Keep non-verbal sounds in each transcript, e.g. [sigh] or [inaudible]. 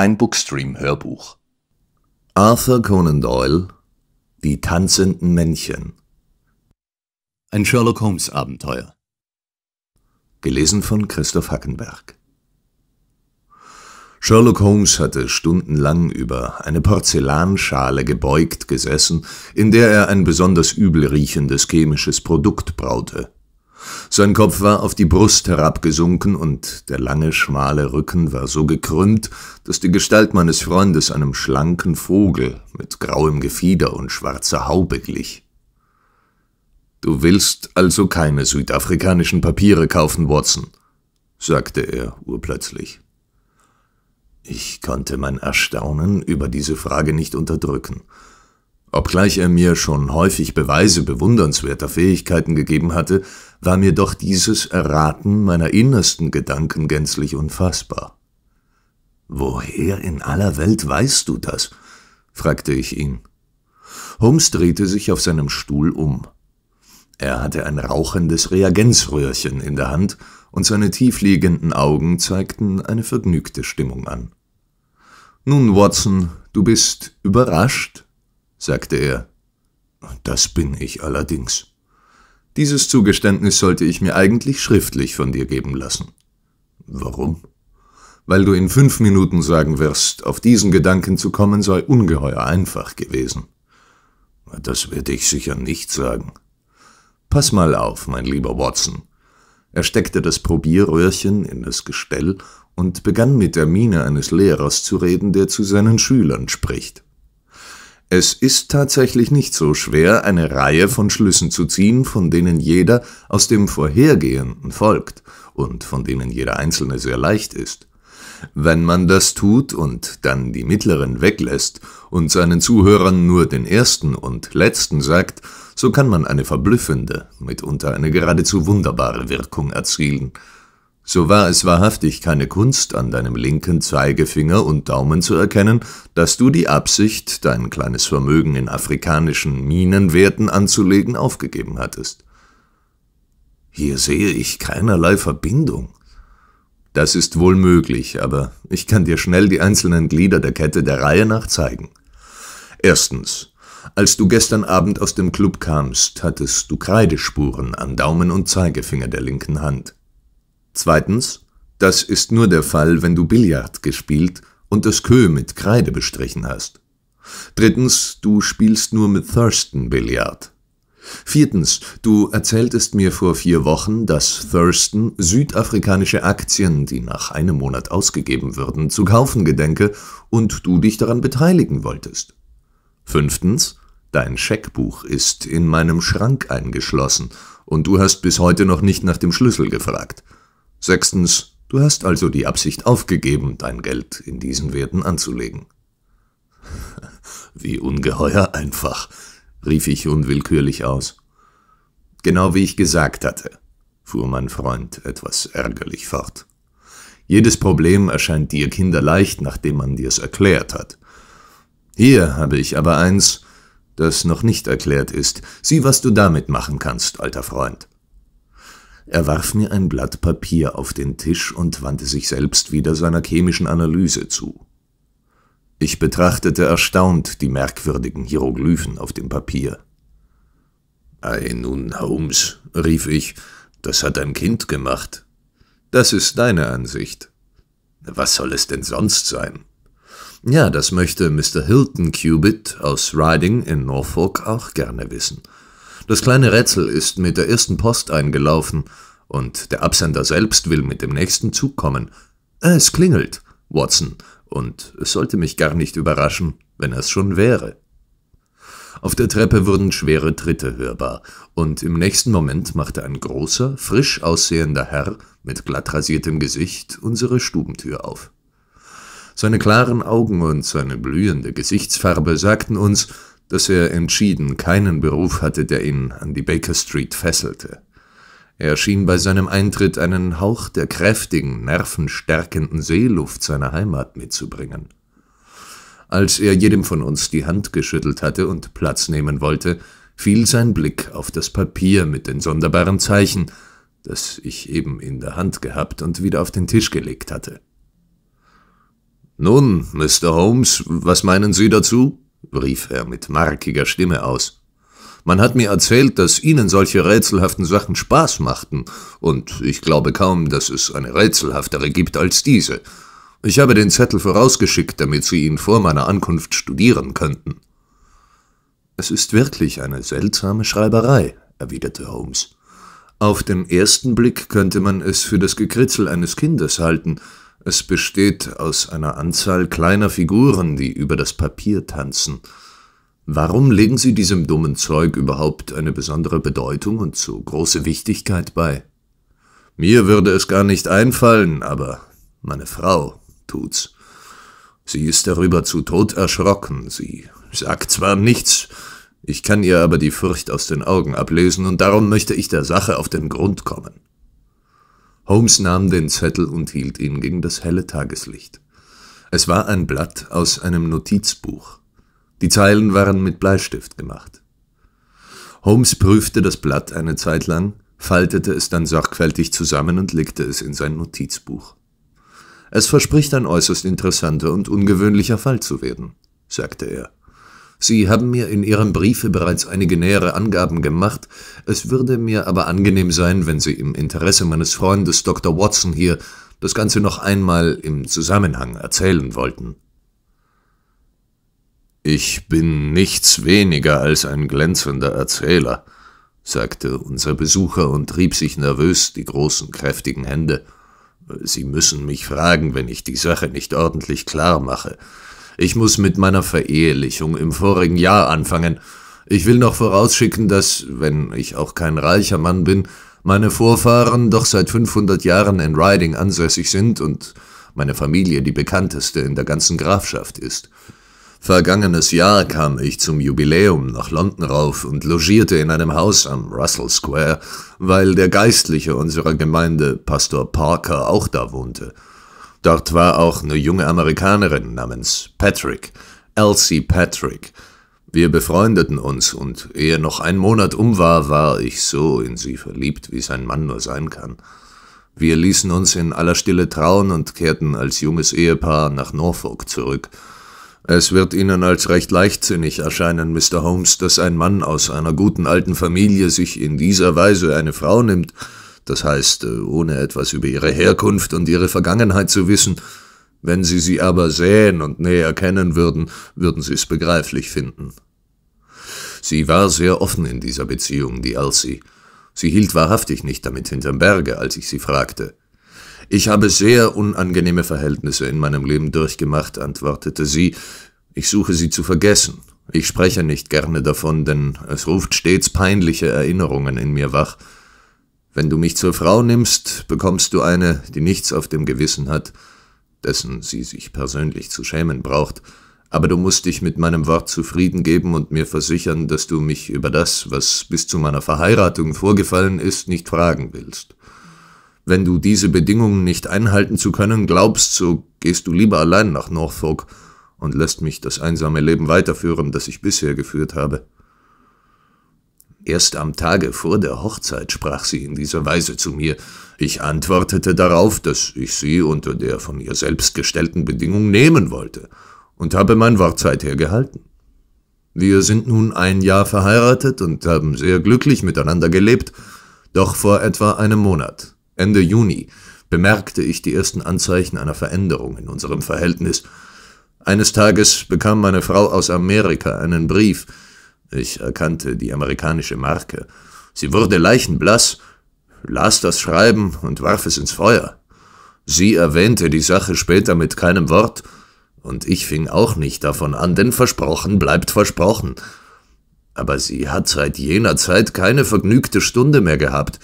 Ein Bookstream-Hörbuch. Arthur Conan Doyle Die tanzenden Männchen. Ein Sherlock Holmes Abenteuer. Gelesen von Christoph Hackenberg. Sherlock Holmes hatte stundenlang über eine Porzellanschale gebeugt gesessen, in der er ein besonders übel riechendes chemisches Produkt braute. Sein Kopf war auf die Brust herabgesunken und der lange, schmale Rücken war so gekrümmt, dass die Gestalt meines Freundes einem schlanken Vogel mit grauem Gefieder und schwarzer Haube glich. Du willst also keine südafrikanischen Papiere kaufen, Watson, sagte er urplötzlich. Ich konnte mein Erstaunen über diese Frage nicht unterdrücken. Obgleich er mir schon häufig Beweise bewundernswerter Fähigkeiten gegeben hatte, war mir doch dieses Erraten meiner innersten Gedanken gänzlich unfassbar. Woher in aller Welt weißt du das? fragte ich ihn. Holmes drehte sich auf seinem Stuhl um. Er hatte ein rauchendes Reagenzröhrchen in der Hand und seine tiefliegenden Augen zeigten eine vergnügte Stimmung an. Nun, Watson, du bist überrascht? sagte er. Das bin ich allerdings. Dieses Zugeständnis sollte ich mir eigentlich schriftlich von dir geben lassen. Warum? Weil du in fünf Minuten sagen wirst, auf diesen Gedanken zu kommen sei ungeheuer einfach gewesen. Das werde ich sicher nicht sagen. Pass mal auf, mein lieber Watson. Er steckte das Probierröhrchen in das Gestell und begann mit der Miene eines Lehrers zu reden, der zu seinen Schülern spricht. Es ist tatsächlich nicht so schwer, eine Reihe von Schlüssen zu ziehen, von denen jeder aus dem vorhergehenden folgt und von denen jeder einzelne sehr leicht ist. Wenn man das tut und dann die mittleren weglässt und seinen Zuhörern nur den ersten und letzten sagt, so kann man eine verblüffende, mitunter eine geradezu wunderbare Wirkung erzielen – so war es wahrhaftig keine Kunst, an deinem linken Zeigefinger und Daumen zu erkennen, dass du die Absicht, dein kleines Vermögen in afrikanischen Minenwerten anzulegen, aufgegeben hattest. Hier sehe ich keinerlei Verbindung. Das ist wohl möglich, aber ich kann dir schnell die einzelnen Glieder der Kette der Reihe nach zeigen. Erstens. Als du gestern Abend aus dem Club kamst, hattest du Kreidespuren an Daumen und Zeigefinger der linken Hand. Zweitens, das ist nur der Fall, wenn du Billard gespielt und das Kö mit Kreide bestrichen hast. Drittens, du spielst nur mit Thurston Billard. Viertens, du erzähltest mir vor vier Wochen, dass Thurston südafrikanische Aktien, die nach einem Monat ausgegeben würden, zu kaufen gedenke und du dich daran beteiligen wolltest. Fünftens, dein Scheckbuch ist in meinem Schrank eingeschlossen und du hast bis heute noch nicht nach dem Schlüssel gefragt. Sechstens, du hast also die Absicht aufgegeben, dein Geld in diesen Werten anzulegen. [laughs] Wie ungeheuer einfach, rief ich unwillkürlich aus. Genau wie ich gesagt hatte, fuhr mein Freund etwas ärgerlich fort. Jedes Problem erscheint dir kinderleicht, nachdem man dir's erklärt hat. Hier habe ich aber eins, das noch nicht erklärt ist. Sieh, was du damit machen kannst, alter Freund. Er warf mir ein Blatt Papier auf den Tisch und wandte sich selbst wieder seiner chemischen Analyse zu. Ich betrachtete erstaunt die merkwürdigen Hieroglyphen auf dem Papier. Ei nun, Holmes, rief ich, das hat ein Kind gemacht. Das ist deine Ansicht. Was soll es denn sonst sein? Ja, das möchte Mr. Hilton Cubitt aus Riding in Norfolk auch gerne wissen. Das kleine Rätsel ist mit der ersten Post eingelaufen und der Absender selbst will mit dem nächsten Zug kommen. Es klingelt, Watson, und es sollte mich gar nicht überraschen, wenn es schon wäre. Auf der Treppe wurden schwere Tritte hörbar, und im nächsten Moment machte ein großer, frisch aussehender Herr mit glattrasiertem Gesicht unsere Stubentür auf. Seine klaren Augen und seine blühende Gesichtsfarbe sagten uns, dass er entschieden keinen Beruf hatte, der ihn an die Baker Street fesselte. Er schien bei seinem Eintritt einen Hauch der kräftigen, nervenstärkenden Seeluft seiner Heimat mitzubringen. Als er jedem von uns die Hand geschüttelt hatte und Platz nehmen wollte, fiel sein Blick auf das Papier mit den sonderbaren Zeichen, das ich eben in der Hand gehabt und wieder auf den Tisch gelegt hatte. Nun, Mr. Holmes, was meinen Sie dazu? rief er mit markiger Stimme aus. Man hat mir erzählt, dass Ihnen solche rätselhaften Sachen Spaß machten, und ich glaube kaum, dass es eine rätselhaftere gibt als diese. Ich habe den Zettel vorausgeschickt, damit Sie ihn vor meiner Ankunft studieren könnten. Es ist wirklich eine seltsame Schreiberei, erwiderte Holmes. Auf den ersten Blick könnte man es für das Gekritzel eines Kindes halten, es besteht aus einer Anzahl kleiner Figuren, die über das Papier tanzen. Warum legen Sie diesem dummen Zeug überhaupt eine besondere Bedeutung und so große Wichtigkeit bei? Mir würde es gar nicht einfallen, aber meine Frau tut's. Sie ist darüber zu tot erschrocken. Sie sagt zwar nichts, ich kann ihr aber die Furcht aus den Augen ablesen, und darum möchte ich der Sache auf den Grund kommen. Holmes nahm den Zettel und hielt ihn gegen das helle Tageslicht. Es war ein Blatt aus einem Notizbuch. Die Zeilen waren mit Bleistift gemacht. Holmes prüfte das Blatt eine Zeit lang, faltete es dann sorgfältig zusammen und legte es in sein Notizbuch. Es verspricht ein äußerst interessanter und ungewöhnlicher Fall zu werden, sagte er. Sie haben mir in Ihrem Briefe bereits einige nähere Angaben gemacht, es würde mir aber angenehm sein, wenn Sie im Interesse meines Freundes Dr. Watson hier das Ganze noch einmal im Zusammenhang erzählen wollten. Ich bin nichts weniger als ein glänzender Erzähler, sagte unser Besucher und rieb sich nervös die großen, kräftigen Hände. Sie müssen mich fragen, wenn ich die Sache nicht ordentlich klar mache. Ich muss mit meiner Verehelichung im vorigen Jahr anfangen. Ich will noch vorausschicken, dass, wenn ich auch kein reicher Mann bin, meine Vorfahren doch seit 500 Jahren in Riding ansässig sind und meine Familie die bekannteste in der ganzen Grafschaft ist. Vergangenes Jahr kam ich zum Jubiläum nach London rauf und logierte in einem Haus am Russell Square, weil der Geistliche unserer Gemeinde, Pastor Parker, auch da wohnte. Dort war auch eine junge Amerikanerin namens Patrick, Elsie Patrick. Wir befreundeten uns und ehe noch ein Monat um war, war ich so in sie verliebt, wie sein Mann nur sein kann. Wir ließen uns in aller Stille trauen und kehrten als junges Ehepaar nach Norfolk zurück. Es wird Ihnen als recht leichtsinnig erscheinen, Mr. Holmes, dass ein Mann aus einer guten alten Familie sich in dieser Weise eine Frau nimmt, das heißt äh, ohne etwas über ihre Herkunft und ihre Vergangenheit zu wissen, wenn sie sie aber sähen und näher kennen würden, würden sie es begreiflich finden. Sie war sehr offen in dieser Beziehung, die Elsie. Sie hielt wahrhaftig nicht damit hinterm Berge, als ich sie fragte. Ich habe sehr unangenehme Verhältnisse in meinem Leben durchgemacht, antwortete sie. Ich suche sie zu vergessen. Ich spreche nicht gerne davon, denn es ruft stets peinliche Erinnerungen in mir wach, wenn du mich zur Frau nimmst, bekommst du eine, die nichts auf dem Gewissen hat, dessen sie sich persönlich zu schämen braucht, aber du musst dich mit meinem Wort zufrieden geben und mir versichern, dass du mich über das, was bis zu meiner Verheiratung vorgefallen ist, nicht fragen willst. Wenn du diese Bedingungen nicht einhalten zu können glaubst, so gehst du lieber allein nach Norfolk und lässt mich das einsame Leben weiterführen, das ich bisher geführt habe. Erst am Tage vor der Hochzeit sprach sie in dieser Weise zu mir. Ich antwortete darauf, dass ich sie unter der von ihr selbst gestellten Bedingung nehmen wollte und habe mein Wort seither gehalten. Wir sind nun ein Jahr verheiratet und haben sehr glücklich miteinander gelebt, doch vor etwa einem Monat, Ende Juni, bemerkte ich die ersten Anzeichen einer Veränderung in unserem Verhältnis. Eines Tages bekam meine Frau aus Amerika einen Brief, ich erkannte die amerikanische Marke. Sie wurde leichenblass, las das Schreiben und warf es ins Feuer. Sie erwähnte die Sache später mit keinem Wort, und ich fing auch nicht davon an, denn versprochen bleibt versprochen. Aber sie hat seit jener Zeit keine vergnügte Stunde mehr gehabt.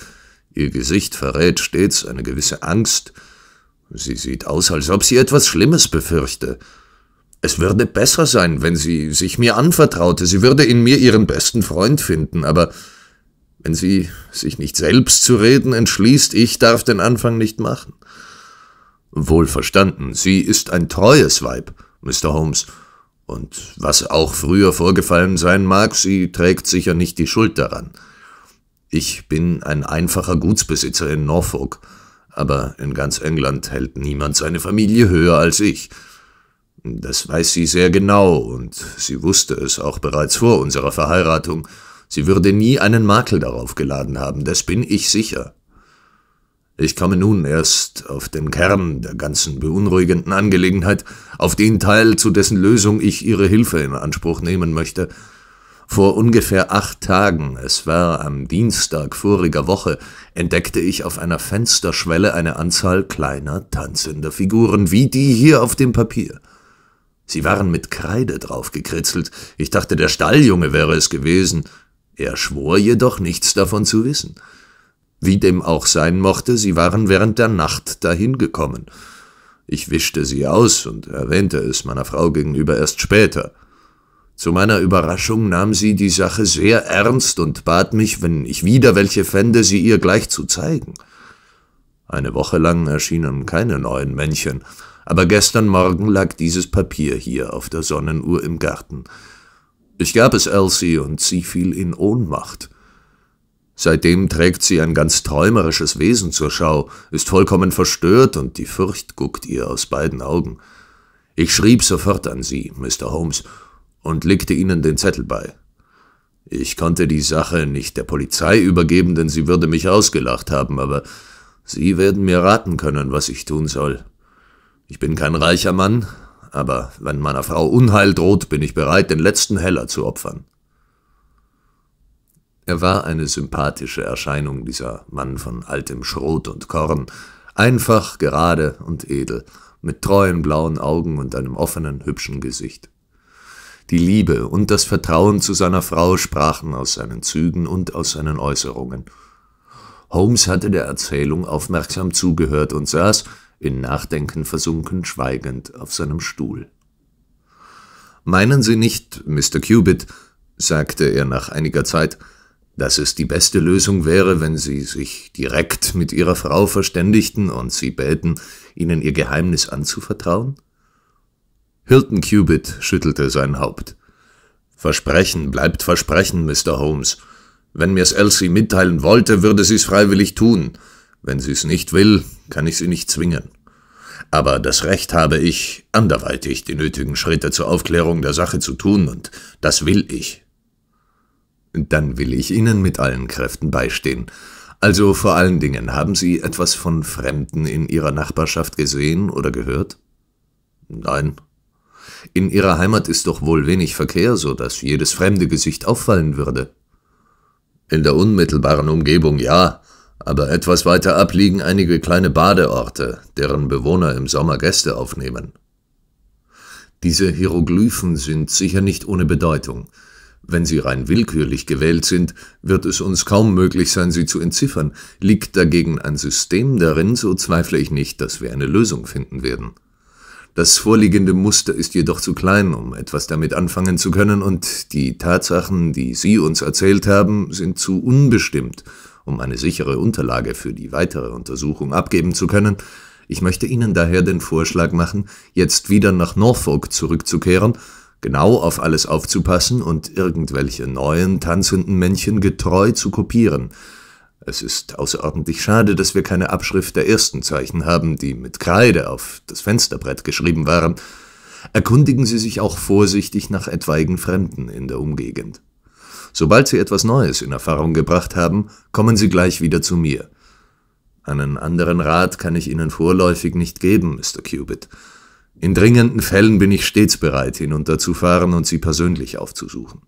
Ihr Gesicht verrät stets eine gewisse Angst. Sie sieht aus, als ob sie etwas Schlimmes befürchte. Es würde besser sein, wenn sie sich mir anvertraute, sie würde in mir ihren besten Freund finden, aber wenn sie sich nicht selbst zu reden entschließt, ich darf den Anfang nicht machen. Wohlverstanden, sie ist ein treues Weib, Mr. Holmes, und was auch früher vorgefallen sein mag, sie trägt sicher nicht die Schuld daran. Ich bin ein einfacher Gutsbesitzer in Norfolk, aber in ganz England hält niemand seine Familie höher als ich. Das weiß sie sehr genau, und sie wusste es auch bereits vor unserer Verheiratung. Sie würde nie einen Makel darauf geladen haben, das bin ich sicher. Ich komme nun erst auf den Kern der ganzen beunruhigenden Angelegenheit, auf den Teil, zu dessen Lösung ich Ihre Hilfe in Anspruch nehmen möchte. Vor ungefähr acht Tagen, es war am Dienstag voriger Woche, entdeckte ich auf einer Fensterschwelle eine Anzahl kleiner tanzender Figuren, wie die hier auf dem Papier. Sie waren mit Kreide draufgekritzelt. Ich dachte, der Stalljunge wäre es gewesen. Er schwor jedoch, nichts davon zu wissen. Wie dem auch sein mochte, sie waren während der Nacht dahin gekommen. Ich wischte sie aus und erwähnte es meiner Frau gegenüber erst später. Zu meiner Überraschung nahm sie die Sache sehr ernst und bat mich, wenn ich wieder welche fände, sie ihr gleich zu zeigen. Eine Woche lang erschienen keine neuen Männchen aber gestern Morgen lag dieses Papier hier auf der Sonnenuhr im Garten. Ich gab es Elsie und sie fiel in Ohnmacht. Seitdem trägt sie ein ganz träumerisches Wesen zur Schau, ist vollkommen verstört und die Furcht guckt ihr aus beiden Augen. Ich schrieb sofort an Sie, Mr. Holmes, und legte Ihnen den Zettel bei. Ich konnte die Sache nicht der Polizei übergeben, denn sie würde mich ausgelacht haben, aber Sie werden mir raten können, was ich tun soll. Ich bin kein reicher Mann, aber wenn meiner Frau Unheil droht, bin ich bereit, den letzten Heller zu opfern. Er war eine sympathische Erscheinung, dieser Mann von altem Schrot und Korn, einfach, gerade und edel, mit treuen blauen Augen und einem offenen, hübschen Gesicht. Die Liebe und das Vertrauen zu seiner Frau sprachen aus seinen Zügen und aus seinen Äußerungen. Holmes hatte der Erzählung aufmerksam zugehört und saß, in Nachdenken versunken, schweigend auf seinem Stuhl. Meinen Sie nicht, Mr. Cubitt, sagte er nach einiger Zeit, dass es die beste Lösung wäre, wenn Sie sich direkt mit Ihrer Frau verständigten und sie bäten, Ihnen Ihr Geheimnis anzuvertrauen? Hilton Cubitt schüttelte sein Haupt. Versprechen bleibt Versprechen, Mr. Holmes. Wenn mir's Elsie mitteilen wollte, würde sie's freiwillig tun. Wenn sie es nicht will, kann ich sie nicht zwingen. Aber das Recht habe ich, anderweitig die nötigen Schritte zur Aufklärung der Sache zu tun, und das will ich. Dann will ich Ihnen mit allen Kräften beistehen. Also vor allen Dingen, haben Sie etwas von Fremden in Ihrer Nachbarschaft gesehen oder gehört? Nein. In Ihrer Heimat ist doch wohl wenig Verkehr, so dass jedes fremde Gesicht auffallen würde. In der unmittelbaren Umgebung ja, aber etwas weiter ab liegen einige kleine Badeorte, deren Bewohner im Sommer Gäste aufnehmen. Diese Hieroglyphen sind sicher nicht ohne Bedeutung. Wenn sie rein willkürlich gewählt sind, wird es uns kaum möglich sein, sie zu entziffern. Liegt dagegen ein System darin, so zweifle ich nicht, dass wir eine Lösung finden werden. Das vorliegende Muster ist jedoch zu klein, um etwas damit anfangen zu können, und die Tatsachen, die Sie uns erzählt haben, sind zu unbestimmt, um eine sichere Unterlage für die weitere Untersuchung abgeben zu können, ich möchte Ihnen daher den Vorschlag machen, jetzt wieder nach Norfolk zurückzukehren, genau auf alles aufzupassen und irgendwelche neuen tanzenden Männchen getreu zu kopieren. Es ist außerordentlich schade, dass wir keine Abschrift der ersten Zeichen haben, die mit Kreide auf das Fensterbrett geschrieben waren. Erkundigen Sie sich auch vorsichtig nach etwaigen Fremden in der Umgegend. Sobald Sie etwas Neues in Erfahrung gebracht haben, kommen Sie gleich wieder zu mir. Einen anderen Rat kann ich Ihnen vorläufig nicht geben, Mr. Cubitt. In dringenden Fällen bin ich stets bereit, hinunterzufahren und Sie persönlich aufzusuchen.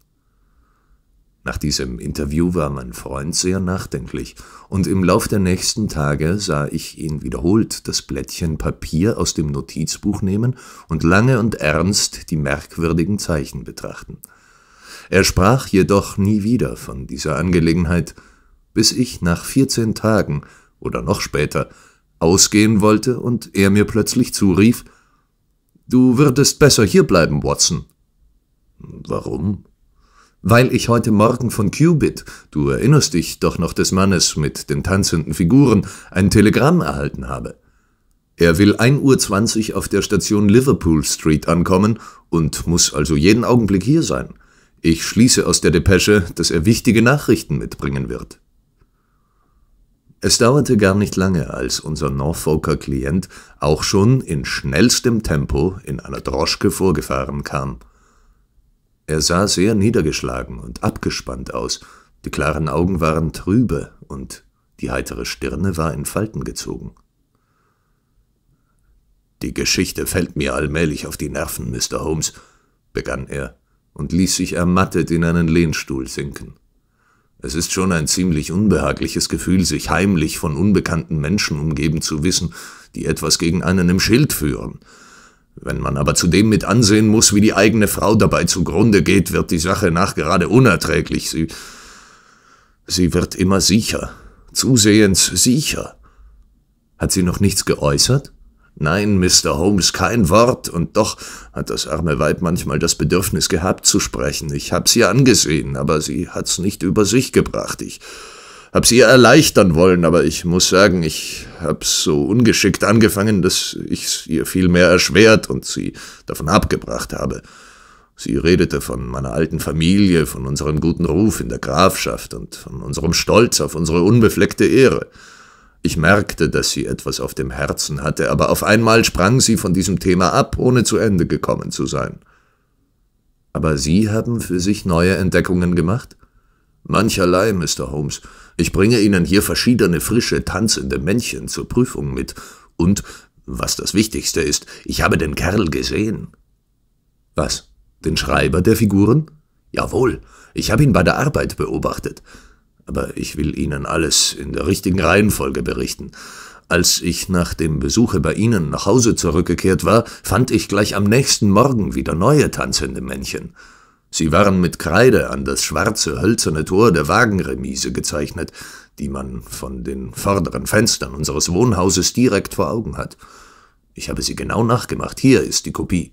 Nach diesem Interview war mein Freund sehr nachdenklich, und im Lauf der nächsten Tage sah ich ihn wiederholt das Blättchen Papier aus dem Notizbuch nehmen und lange und ernst die merkwürdigen Zeichen betrachten. Er sprach jedoch nie wieder von dieser Angelegenheit, bis ich nach vierzehn Tagen oder noch später ausgehen wollte und er mir plötzlich zurief, Du würdest besser hierbleiben, Watson. Warum? Weil ich heute Morgen von Cubit, du erinnerst dich doch noch des Mannes mit den tanzenden Figuren, ein Telegramm erhalten habe. Er will 1.20 Uhr auf der Station Liverpool Street ankommen und muss also jeden Augenblick hier sein. Ich schließe aus der Depesche, dass er wichtige Nachrichten mitbringen wird. Es dauerte gar nicht lange, als unser Norfolker Klient auch schon in schnellstem Tempo in einer Droschke vorgefahren kam. Er sah sehr niedergeschlagen und abgespannt aus, die klaren Augen waren trübe und die heitere Stirne war in Falten gezogen. Die Geschichte fällt mir allmählich auf die Nerven, Mr. Holmes, begann er und ließ sich ermattet in einen Lehnstuhl sinken. Es ist schon ein ziemlich unbehagliches Gefühl, sich heimlich von unbekannten Menschen umgeben zu wissen, die etwas gegen einen im Schild führen. Wenn man aber zudem mit ansehen muss, wie die eigene Frau dabei zugrunde geht, wird die Sache nachgerade unerträglich. Sie, sie wird immer sicher, zusehends sicher. Hat sie noch nichts geäußert? Nein, Mr. Holmes, kein Wort, und doch hat das arme Weib manchmal das Bedürfnis gehabt zu sprechen. Ich hab's ihr angesehen, aber sie hat's nicht über sich gebracht. Ich hab's ihr erleichtern wollen, aber ich muss sagen, ich hab's so ungeschickt angefangen, dass ich's ihr viel mehr erschwert und sie davon abgebracht habe. Sie redete von meiner alten Familie, von unserem guten Ruf in der Grafschaft und von unserem Stolz auf unsere unbefleckte Ehre. Ich merkte, dass sie etwas auf dem Herzen hatte, aber auf einmal sprang sie von diesem Thema ab, ohne zu Ende gekommen zu sein. Aber Sie haben für sich neue Entdeckungen gemacht? Mancherlei, Mr. Holmes. Ich bringe Ihnen hier verschiedene frische, tanzende Männchen zur Prüfung mit. Und, was das Wichtigste ist, ich habe den Kerl gesehen. Was? Den Schreiber der Figuren? Jawohl, ich habe ihn bei der Arbeit beobachtet aber ich will Ihnen alles in der richtigen Reihenfolge berichten. Als ich nach dem Besuche bei Ihnen nach Hause zurückgekehrt war, fand ich gleich am nächsten Morgen wieder neue tanzende Männchen. Sie waren mit Kreide an das schwarze, hölzerne Tor der Wagenremise gezeichnet, die man von den vorderen Fenstern unseres Wohnhauses direkt vor Augen hat. Ich habe sie genau nachgemacht. Hier ist die Kopie.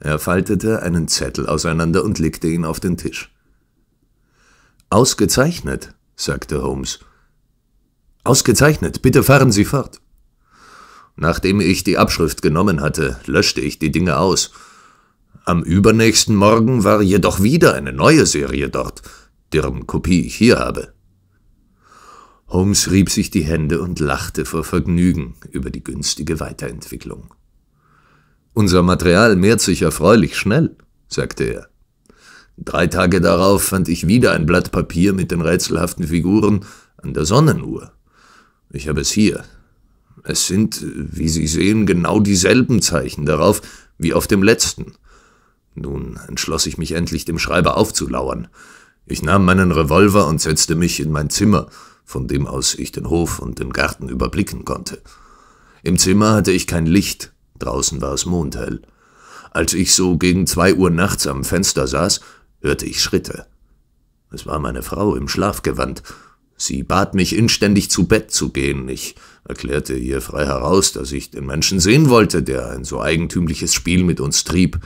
Er faltete einen Zettel auseinander und legte ihn auf den Tisch. Ausgezeichnet, sagte Holmes. Ausgezeichnet, bitte fahren Sie fort. Nachdem ich die Abschrift genommen hatte, löschte ich die Dinge aus. Am übernächsten Morgen war jedoch wieder eine neue Serie dort, deren Kopie ich hier habe. Holmes rieb sich die Hände und lachte vor Vergnügen über die günstige Weiterentwicklung. Unser Material mehrt sich erfreulich schnell, sagte er. Drei Tage darauf fand ich wieder ein Blatt Papier mit den rätselhaften Figuren an der Sonnenuhr. Ich habe es hier. Es sind, wie Sie sehen, genau dieselben Zeichen darauf wie auf dem letzten. Nun entschloss ich mich endlich, dem Schreiber aufzulauern. Ich nahm meinen Revolver und setzte mich in mein Zimmer, von dem aus ich den Hof und den Garten überblicken konnte. Im Zimmer hatte ich kein Licht, draußen war es mondhell. Als ich so gegen zwei Uhr nachts am Fenster saß, hörte ich Schritte. Es war meine Frau im Schlafgewand. Sie bat mich inständig zu Bett zu gehen. Ich erklärte ihr frei heraus, dass ich den Menschen sehen wollte, der ein so eigentümliches Spiel mit uns trieb.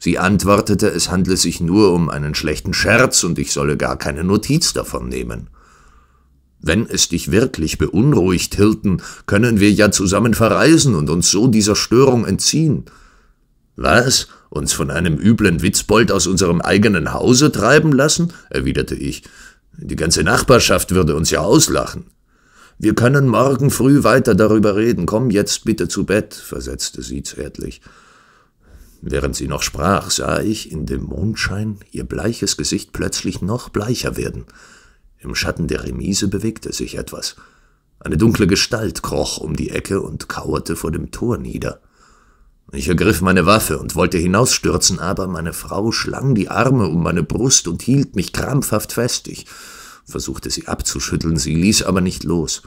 Sie antwortete, es handle sich nur um einen schlechten Scherz und ich solle gar keine Notiz davon nehmen. Wenn es dich wirklich beunruhigt, Hilton, können wir ja zusammen verreisen und uns so dieser Störung entziehen. Was? Uns von einem üblen Witzbold aus unserem eigenen Hause treiben lassen? erwiderte ich. Die ganze Nachbarschaft würde uns ja auslachen. Wir können morgen früh weiter darüber reden. Komm jetzt bitte zu Bett, versetzte sie zärtlich. Während sie noch sprach, sah ich in dem Mondschein ihr bleiches Gesicht plötzlich noch bleicher werden. Im Schatten der Remise bewegte sich etwas. Eine dunkle Gestalt kroch um die Ecke und kauerte vor dem Tor nieder. Ich ergriff meine Waffe und wollte hinausstürzen, aber meine Frau schlang die Arme um meine Brust und hielt mich krampfhaft fest. Ich versuchte sie abzuschütteln, sie ließ aber nicht los.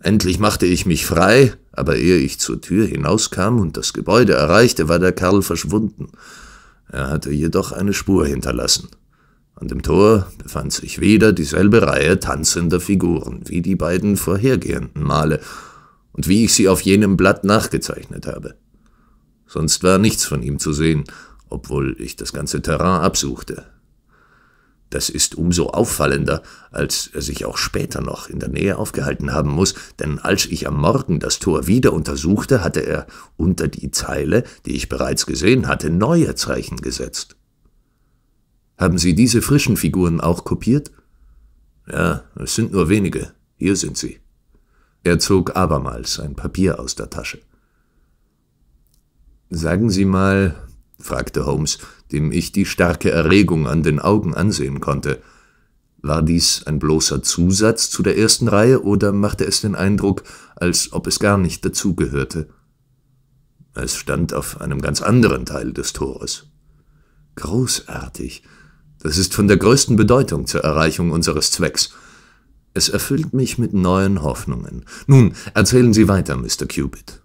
Endlich machte ich mich frei, aber ehe ich zur Tür hinauskam und das Gebäude erreichte, war der Kerl verschwunden. Er hatte jedoch eine Spur hinterlassen. An dem Tor befand sich wieder dieselbe Reihe tanzender Figuren wie die beiden vorhergehenden Male und wie ich sie auf jenem Blatt nachgezeichnet habe. Sonst war nichts von ihm zu sehen, obwohl ich das ganze Terrain absuchte. Das ist umso auffallender, als er sich auch später noch in der Nähe aufgehalten haben muss, denn als ich am Morgen das Tor wieder untersuchte, hatte er unter die Zeile, die ich bereits gesehen hatte, neue Zeichen gesetzt. Haben Sie diese frischen Figuren auch kopiert? Ja, es sind nur wenige. Hier sind sie. Er zog abermals ein Papier aus der Tasche. Sagen Sie mal, fragte Holmes, dem ich die starke Erregung an den Augen ansehen konnte, war dies ein bloßer Zusatz zu der ersten Reihe oder machte es den Eindruck, als ob es gar nicht dazugehörte? Es stand auf einem ganz anderen Teil des Tores. Großartig. Das ist von der größten Bedeutung zur Erreichung unseres Zwecks. Es erfüllt mich mit neuen Hoffnungen. Nun, erzählen Sie weiter, Mr. Cupid.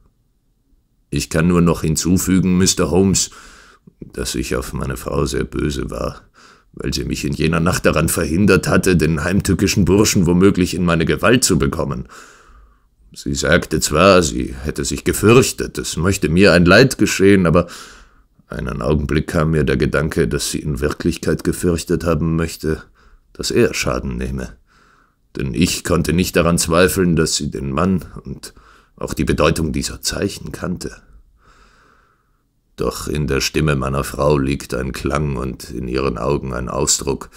Ich kann nur noch hinzufügen, Mr. Holmes, dass ich auf meine Frau sehr böse war, weil sie mich in jener Nacht daran verhindert hatte, den heimtückischen Burschen womöglich in meine Gewalt zu bekommen. Sie sagte zwar, sie hätte sich gefürchtet, es möchte mir ein Leid geschehen, aber einen Augenblick kam mir der Gedanke, dass sie in Wirklichkeit gefürchtet haben möchte, dass er Schaden nehme. Denn ich konnte nicht daran zweifeln, dass sie den Mann und auch die Bedeutung dieser Zeichen kannte. Doch in der Stimme meiner Frau liegt ein Klang und in ihren Augen ein Ausdruck,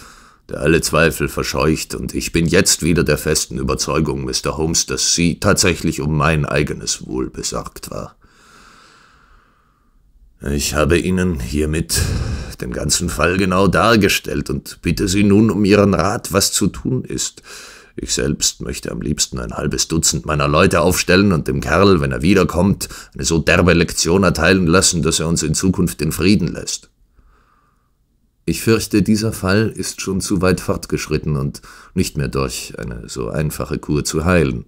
der alle Zweifel verscheucht, und ich bin jetzt wieder der festen Überzeugung, Mr. Holmes, dass sie tatsächlich um mein eigenes Wohl besorgt war. Ich habe Ihnen hiermit den ganzen Fall genau dargestellt und bitte Sie nun um Ihren Rat, was zu tun ist. Ich selbst möchte am liebsten ein halbes Dutzend meiner Leute aufstellen und dem Kerl, wenn er wiederkommt, eine so derbe Lektion erteilen lassen, dass er uns in Zukunft in Frieden lässt. Ich fürchte, dieser Fall ist schon zu weit fortgeschritten und nicht mehr durch eine so einfache Kur zu heilen,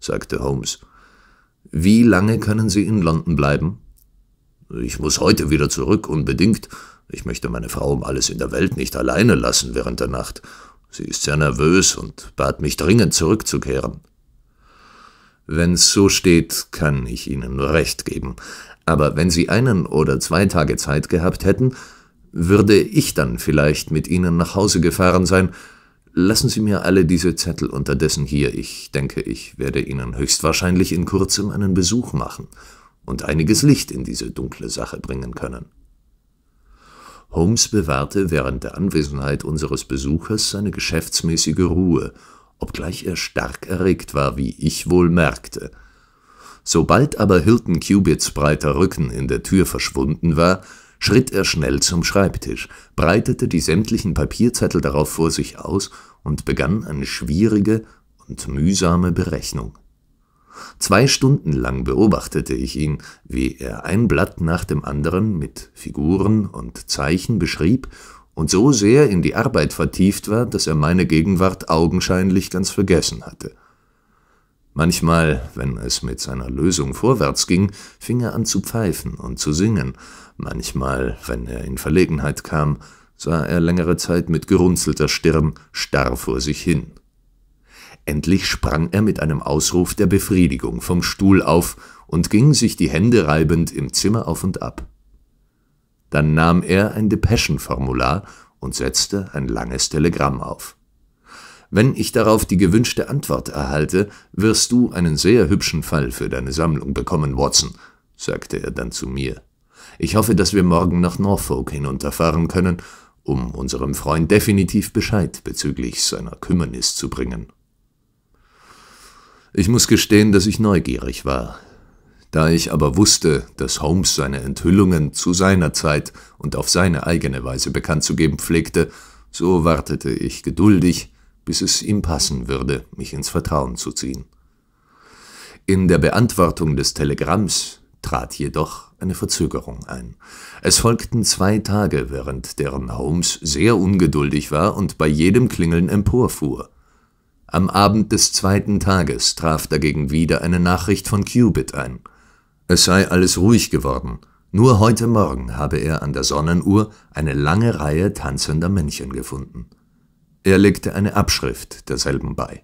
sagte Holmes. Wie lange können Sie in London bleiben? Ich muss heute wieder zurück, unbedingt. Ich möchte meine Frau um alles in der Welt nicht alleine lassen während der Nacht, Sie ist sehr nervös und bat mich dringend zurückzukehren. Wenn's so steht, kann ich Ihnen nur recht geben. Aber wenn Sie einen oder zwei Tage Zeit gehabt hätten, würde ich dann vielleicht mit Ihnen nach Hause gefahren sein. Lassen Sie mir alle diese Zettel unterdessen hier. Ich denke, ich werde Ihnen höchstwahrscheinlich in kurzem einen Besuch machen und einiges Licht in diese dunkle Sache bringen können. Holmes bewahrte während der Anwesenheit unseres Besuchers seine geschäftsmäßige Ruhe, obgleich er stark erregt war, wie ich wohl merkte. Sobald aber Hilton Cubits breiter Rücken in der Tür verschwunden war, schritt er schnell zum Schreibtisch, breitete die sämtlichen Papierzettel darauf vor sich aus und begann eine schwierige und mühsame Berechnung. Zwei Stunden lang beobachtete ich ihn, wie er ein Blatt nach dem anderen mit Figuren und Zeichen beschrieb und so sehr in die Arbeit vertieft war, dass er meine Gegenwart augenscheinlich ganz vergessen hatte. Manchmal, wenn es mit seiner Lösung vorwärts ging, fing er an zu pfeifen und zu singen, manchmal, wenn er in Verlegenheit kam, sah er längere Zeit mit gerunzelter Stirn starr vor sich hin. Endlich sprang er mit einem Ausruf der Befriedigung vom Stuhl auf und ging sich die Hände reibend im Zimmer auf und ab. Dann nahm er ein Depeschenformular und setzte ein langes Telegramm auf. Wenn ich darauf die gewünschte Antwort erhalte, wirst du einen sehr hübschen Fall für deine Sammlung bekommen, Watson, sagte er dann zu mir. Ich hoffe, dass wir morgen nach Norfolk hinunterfahren können, um unserem Freund definitiv Bescheid bezüglich seiner Kümmernis zu bringen. Ich muss gestehen, dass ich neugierig war. Da ich aber wusste, dass Holmes seine Enthüllungen zu seiner Zeit und auf seine eigene Weise bekannt zu geben pflegte, so wartete ich geduldig, bis es ihm passen würde, mich ins Vertrauen zu ziehen. In der Beantwortung des Telegramms trat jedoch eine Verzögerung ein. Es folgten zwei Tage, während deren Holmes sehr ungeduldig war und bei jedem Klingeln emporfuhr. Am Abend des zweiten Tages traf dagegen wieder eine Nachricht von Qubit ein. Es sei alles ruhig geworden. Nur heute Morgen habe er an der Sonnenuhr eine lange Reihe tanzender Männchen gefunden. Er legte eine Abschrift derselben bei.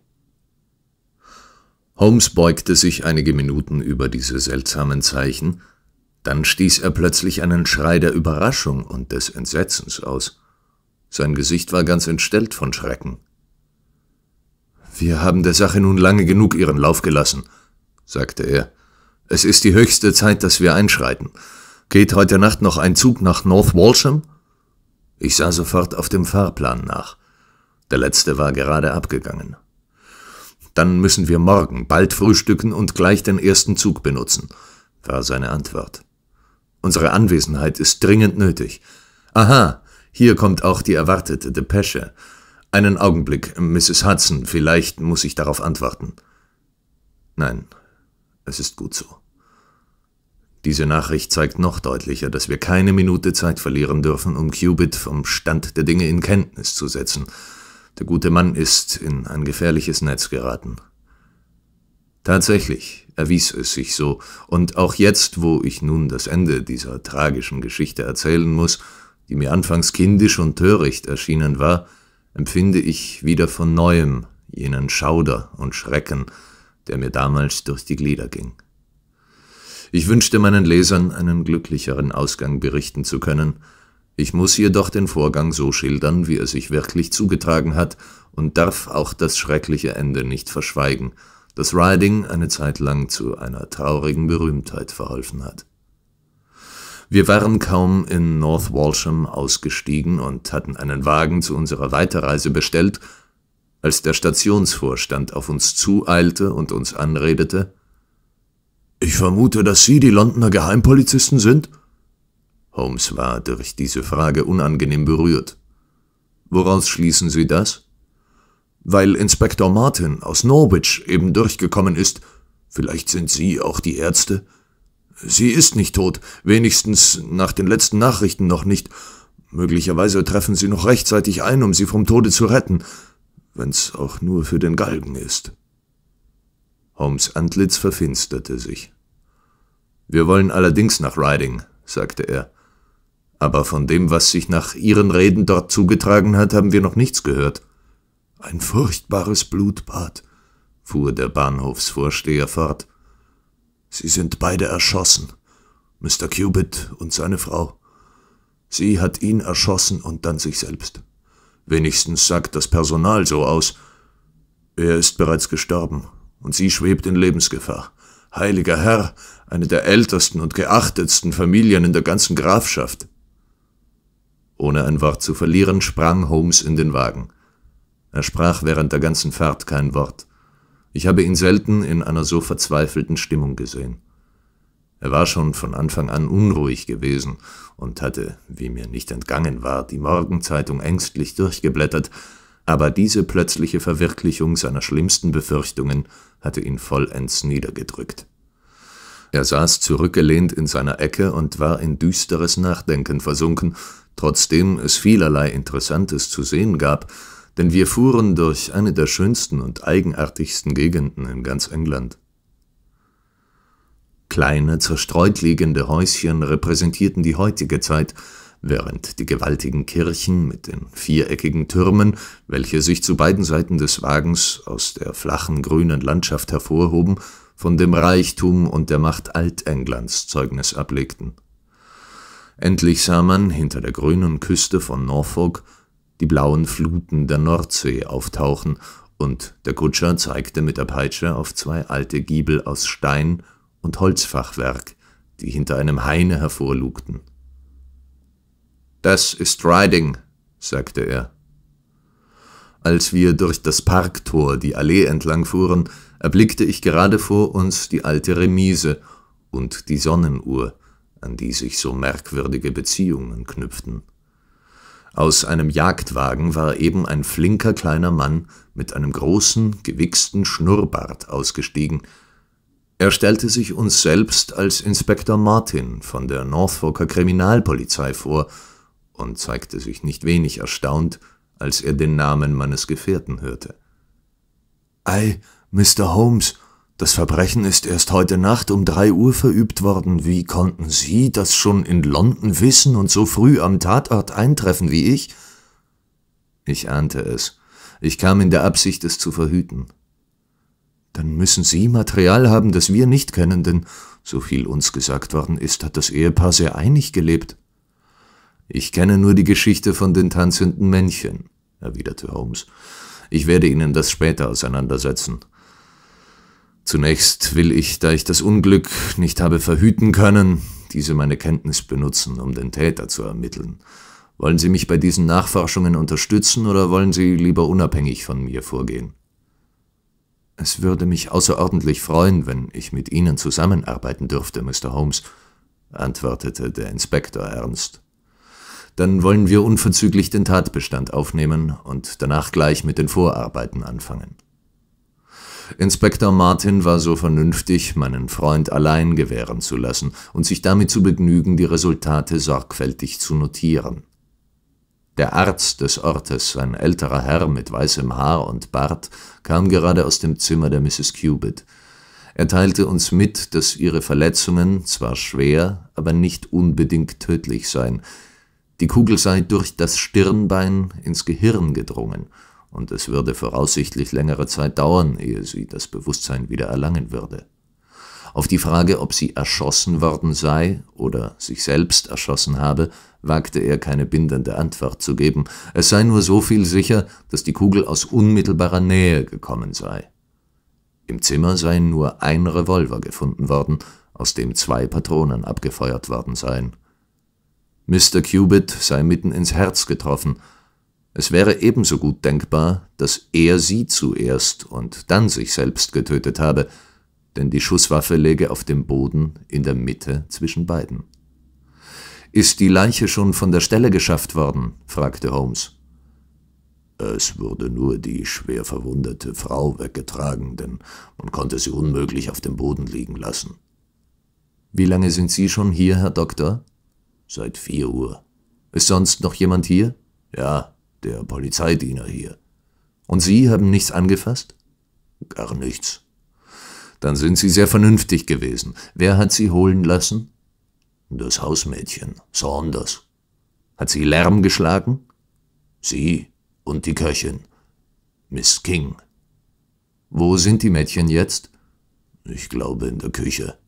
Holmes beugte sich einige Minuten über diese seltsamen Zeichen, dann stieß er plötzlich einen Schrei der Überraschung und des Entsetzens aus. Sein Gesicht war ganz entstellt von Schrecken. Wir haben der Sache nun lange genug ihren Lauf gelassen, sagte er. Es ist die höchste Zeit, dass wir einschreiten. Geht heute Nacht noch ein Zug nach North Walsham? Ich sah sofort auf dem Fahrplan nach. Der letzte war gerade abgegangen. Dann müssen wir morgen bald frühstücken und gleich den ersten Zug benutzen, war seine Antwort. Unsere Anwesenheit ist dringend nötig. Aha, hier kommt auch die erwartete Depesche. Einen Augenblick, Mrs. Hudson, vielleicht muss ich darauf antworten. Nein, es ist gut so. Diese Nachricht zeigt noch deutlicher, dass wir keine Minute Zeit verlieren dürfen, um Cubit vom Stand der Dinge in Kenntnis zu setzen. Der gute Mann ist in ein gefährliches Netz geraten. Tatsächlich erwies es sich so, und auch jetzt, wo ich nun das Ende dieser tragischen Geschichte erzählen muss, die mir anfangs kindisch und töricht erschienen war, empfinde ich wieder von neuem jenen Schauder und Schrecken, der mir damals durch die Glieder ging. Ich wünschte meinen Lesern einen glücklicheren Ausgang berichten zu können, ich muss jedoch den Vorgang so schildern, wie er sich wirklich zugetragen hat, und darf auch das schreckliche Ende nicht verschweigen, das Riding eine Zeit lang zu einer traurigen Berühmtheit verholfen hat. Wir waren kaum in North Walsham ausgestiegen und hatten einen Wagen zu unserer Weiterreise bestellt, als der Stationsvorstand auf uns zueilte und uns anredete Ich vermute, dass Sie die Londoner Geheimpolizisten sind? Holmes war durch diese Frage unangenehm berührt. Woraus schließen Sie das? Weil Inspektor Martin aus Norwich eben durchgekommen ist. Vielleicht sind Sie auch die Ärzte? Sie ist nicht tot, wenigstens nach den letzten Nachrichten noch nicht. Möglicherweise treffen Sie noch rechtzeitig ein, um sie vom Tode zu retten, wenn's auch nur für den Galgen ist. Holmes Antlitz verfinsterte sich. Wir wollen allerdings nach Riding, sagte er. Aber von dem, was sich nach Ihren Reden dort zugetragen hat, haben wir noch nichts gehört. Ein furchtbares Blutbad, fuhr der Bahnhofsvorsteher fort. Sie sind beide erschossen. Mr. Cubitt und seine Frau. Sie hat ihn erschossen und dann sich selbst. Wenigstens sagt das Personal so aus. Er ist bereits gestorben und sie schwebt in Lebensgefahr. Heiliger Herr, eine der ältesten und geachtetsten Familien in der ganzen Grafschaft. Ohne ein Wort zu verlieren, sprang Holmes in den Wagen. Er sprach während der ganzen Fahrt kein Wort. Ich habe ihn selten in einer so verzweifelten Stimmung gesehen. Er war schon von Anfang an unruhig gewesen und hatte, wie mir nicht entgangen war, die Morgenzeitung ängstlich durchgeblättert, aber diese plötzliche Verwirklichung seiner schlimmsten Befürchtungen hatte ihn vollends niedergedrückt. Er saß zurückgelehnt in seiner Ecke und war in düsteres Nachdenken versunken, trotzdem es vielerlei Interessantes zu sehen gab, denn wir fuhren durch eine der schönsten und eigenartigsten Gegenden in ganz England. Kleine, zerstreut liegende Häuschen repräsentierten die heutige Zeit, während die gewaltigen Kirchen mit den viereckigen Türmen, welche sich zu beiden Seiten des Wagens aus der flachen grünen Landschaft hervorhoben, von dem Reichtum und der Macht Altenglands Zeugnis ablegten. Endlich sah man hinter der grünen Küste von Norfolk die blauen Fluten der Nordsee auftauchen, und der Kutscher zeigte mit der Peitsche auf zwei alte Giebel aus Stein und Holzfachwerk, die hinter einem Haine hervorlugten. Das ist Riding, sagte er. Als wir durch das Parktor die Allee entlang fuhren, erblickte ich gerade vor uns die alte Remise und die Sonnenuhr, an die sich so merkwürdige Beziehungen knüpften. Aus einem Jagdwagen war eben ein flinker kleiner Mann mit einem großen, gewichsten Schnurrbart ausgestiegen. Er stellte sich uns selbst als Inspektor Martin von der Norfolker Kriminalpolizei vor und zeigte sich nicht wenig erstaunt, als er den Namen meines Gefährten hörte. »Ei, Mr. Holmes«, das Verbrechen ist erst heute Nacht um drei Uhr verübt worden. Wie konnten Sie das schon in London wissen und so früh am Tatort eintreffen wie ich? Ich ahnte es. Ich kam in der Absicht, es zu verhüten. Dann müssen Sie Material haben, das wir nicht kennen, denn, so viel uns gesagt worden ist, hat das Ehepaar sehr einig gelebt. Ich kenne nur die Geschichte von den tanzenden Männchen, erwiderte Holmes. Ich werde Ihnen das später auseinandersetzen. Zunächst will ich, da ich das Unglück nicht habe verhüten können, diese meine Kenntnis benutzen, um den Täter zu ermitteln. Wollen Sie mich bei diesen Nachforschungen unterstützen oder wollen Sie lieber unabhängig von mir vorgehen? Es würde mich außerordentlich freuen, wenn ich mit Ihnen zusammenarbeiten dürfte, Mr. Holmes, antwortete der Inspektor ernst. Dann wollen wir unverzüglich den Tatbestand aufnehmen und danach gleich mit den Vorarbeiten anfangen. Inspektor Martin war so vernünftig, meinen Freund allein gewähren zu lassen und sich damit zu begnügen, die Resultate sorgfältig zu notieren. Der Arzt des Ortes, ein älterer Herr mit weißem Haar und Bart, kam gerade aus dem Zimmer der Mrs. Cubitt. Er teilte uns mit, dass ihre Verletzungen zwar schwer, aber nicht unbedingt tödlich seien. Die Kugel sei durch das Stirnbein ins Gehirn gedrungen – und es würde voraussichtlich längere Zeit dauern, ehe sie das Bewusstsein wieder erlangen würde. Auf die Frage, ob sie erschossen worden sei oder sich selbst erschossen habe, wagte er keine bindende Antwort zu geben, es sei nur so viel sicher, dass die Kugel aus unmittelbarer Nähe gekommen sei. Im Zimmer sei nur ein Revolver gefunden worden, aus dem zwei Patronen abgefeuert worden seien. Mr. Cubitt sei mitten ins Herz getroffen, es wäre ebenso gut denkbar, dass er sie zuerst und dann sich selbst getötet habe, denn die Schusswaffe läge auf dem Boden in der Mitte zwischen beiden. Ist die Leiche schon von der Stelle geschafft worden? fragte Holmes. Es wurde nur die schwer verwundete Frau weggetragen, denn man konnte sie unmöglich auf dem Boden liegen lassen. Wie lange sind Sie schon hier, Herr Doktor? Seit vier Uhr. Ist sonst noch jemand hier? Ja, der Polizeidiener hier. Und Sie haben nichts angefasst? Gar nichts. Dann sind Sie sehr vernünftig gewesen. Wer hat Sie holen lassen? Das Hausmädchen, Saunders. Hat sie Lärm geschlagen? Sie und die Köchin, Miss King. Wo sind die Mädchen jetzt? Ich glaube in der Küche.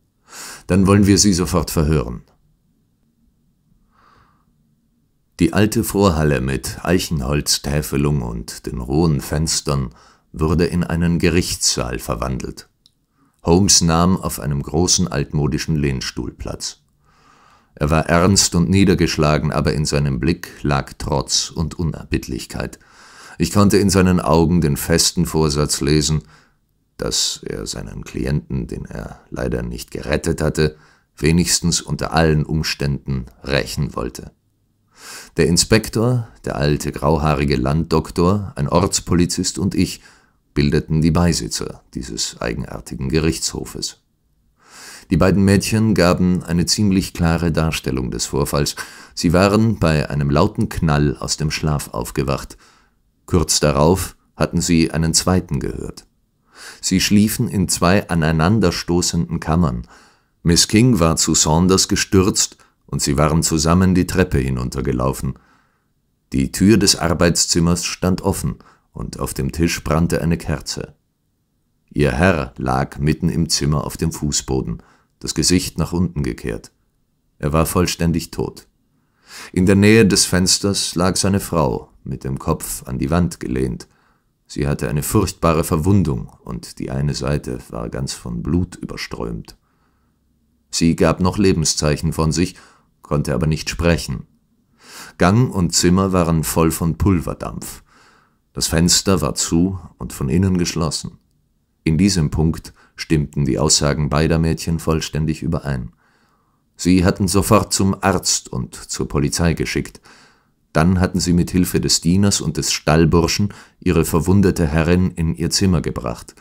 Dann wollen wir sie sofort verhören. Die alte Vorhalle mit Eichenholztäfelung und den rohen Fenstern wurde in einen Gerichtssaal verwandelt. Holmes nahm auf einem großen altmodischen Lehnstuhl Platz. Er war ernst und niedergeschlagen, aber in seinem Blick lag Trotz und Unerbittlichkeit. Ich konnte in seinen Augen den festen Vorsatz lesen, dass er seinen Klienten, den er leider nicht gerettet hatte, wenigstens unter allen Umständen rächen wollte. Der Inspektor, der alte grauhaarige Landdoktor, ein Ortspolizist und ich bildeten die Beisitzer dieses eigenartigen Gerichtshofes. Die beiden Mädchen gaben eine ziemlich klare Darstellung des Vorfalls. Sie waren bei einem lauten Knall aus dem Schlaf aufgewacht. Kurz darauf hatten sie einen zweiten gehört. Sie schliefen in zwei aneinanderstoßenden Kammern. Miss King war zu Saunders gestürzt und sie waren zusammen die Treppe hinuntergelaufen. Die Tür des Arbeitszimmers stand offen, und auf dem Tisch brannte eine Kerze. Ihr Herr lag mitten im Zimmer auf dem Fußboden, das Gesicht nach unten gekehrt. Er war vollständig tot. In der Nähe des Fensters lag seine Frau, mit dem Kopf an die Wand gelehnt. Sie hatte eine furchtbare Verwundung und die eine Seite war ganz von Blut überströmt. Sie gab noch Lebenszeichen von sich konnte aber nicht sprechen. Gang und Zimmer waren voll von Pulverdampf. Das Fenster war zu und von innen geschlossen. In diesem Punkt stimmten die Aussagen beider Mädchen vollständig überein. Sie hatten sofort zum Arzt und zur Polizei geschickt. Dann hatten sie mit Hilfe des Dieners und des Stallburschen ihre verwundete Herrin in ihr Zimmer gebracht.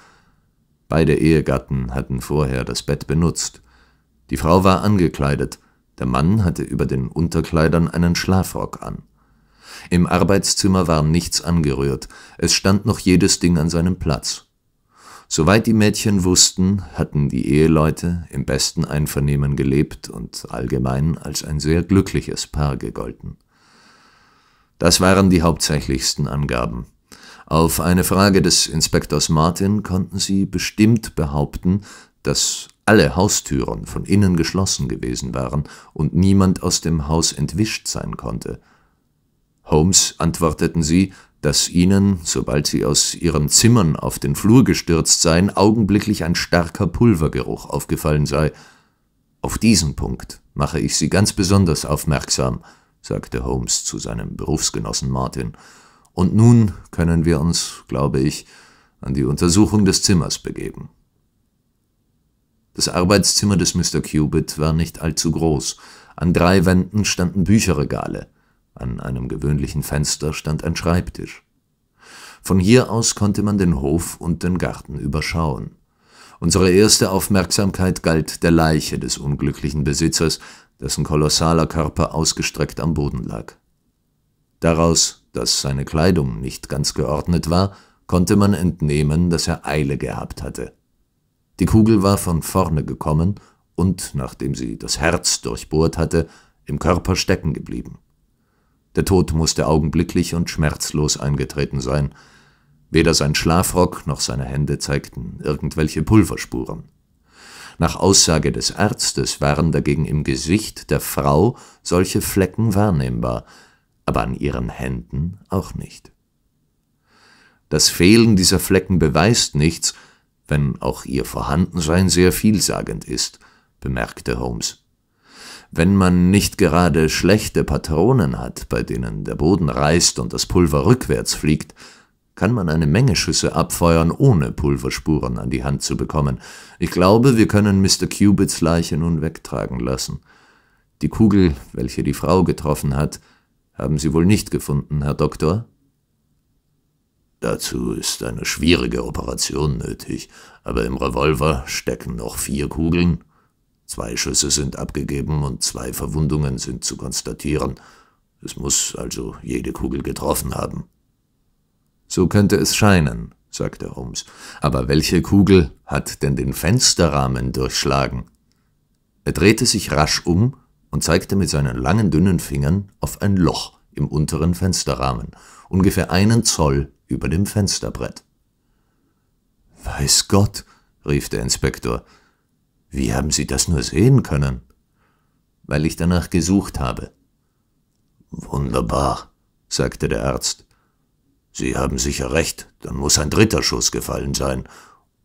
Beide Ehegatten hatten vorher das Bett benutzt. Die Frau war angekleidet, der Mann hatte über den Unterkleidern einen Schlafrock an. Im Arbeitszimmer war nichts angerührt, es stand noch jedes Ding an seinem Platz. Soweit die Mädchen wussten, hatten die Eheleute im besten Einvernehmen gelebt und allgemein als ein sehr glückliches Paar gegolten. Das waren die hauptsächlichsten Angaben. Auf eine Frage des Inspektors Martin konnten sie bestimmt behaupten, dass alle Haustüren von innen geschlossen gewesen waren und niemand aus dem Haus entwischt sein konnte. Holmes antworteten sie, dass ihnen, sobald sie aus ihren Zimmern auf den Flur gestürzt seien, augenblicklich ein starker Pulvergeruch aufgefallen sei. Auf diesen Punkt mache ich Sie ganz besonders aufmerksam, sagte Holmes zu seinem Berufsgenossen Martin, und nun können wir uns, glaube ich, an die Untersuchung des Zimmers begeben. Das Arbeitszimmer des Mr. Cubitt war nicht allzu groß. An drei Wänden standen Bücherregale. An einem gewöhnlichen Fenster stand ein Schreibtisch. Von hier aus konnte man den Hof und den Garten überschauen. Unsere erste Aufmerksamkeit galt der Leiche des unglücklichen Besitzers, dessen kolossaler Körper ausgestreckt am Boden lag. Daraus, dass seine Kleidung nicht ganz geordnet war, konnte man entnehmen, dass er Eile gehabt hatte. Die Kugel war von vorne gekommen und, nachdem sie das Herz durchbohrt hatte, im Körper stecken geblieben. Der Tod musste augenblicklich und schmerzlos eingetreten sein. Weder sein Schlafrock noch seine Hände zeigten irgendwelche Pulverspuren. Nach Aussage des Arztes waren dagegen im Gesicht der Frau solche Flecken wahrnehmbar, aber an ihren Händen auch nicht. Das Fehlen dieser Flecken beweist nichts, wenn auch ihr Vorhandensein sehr vielsagend ist, bemerkte Holmes. Wenn man nicht gerade schlechte Patronen hat, bei denen der Boden reißt und das Pulver rückwärts fliegt, kann man eine Menge Schüsse abfeuern, ohne Pulverspuren an die Hand zu bekommen. Ich glaube, wir können Mr. Cubits Leiche nun wegtragen lassen. Die Kugel, welche die Frau getroffen hat, haben Sie wohl nicht gefunden, Herr Doktor? Dazu ist eine schwierige Operation nötig, aber im Revolver stecken noch vier Kugeln. Zwei Schüsse sind abgegeben und zwei Verwundungen sind zu konstatieren. Es muss also jede Kugel getroffen haben. So könnte es scheinen, sagte Holmes. Aber welche Kugel hat denn den Fensterrahmen durchschlagen? Er drehte sich rasch um und zeigte mit seinen langen, dünnen Fingern auf ein Loch im unteren Fensterrahmen, ungefähr einen Zoll über dem Fensterbrett. Weiß Gott, rief der Inspektor, wie haben Sie das nur sehen können? Weil ich danach gesucht habe. Wunderbar, sagte der Arzt. Sie haben sicher recht, dann muss ein dritter Schuss gefallen sein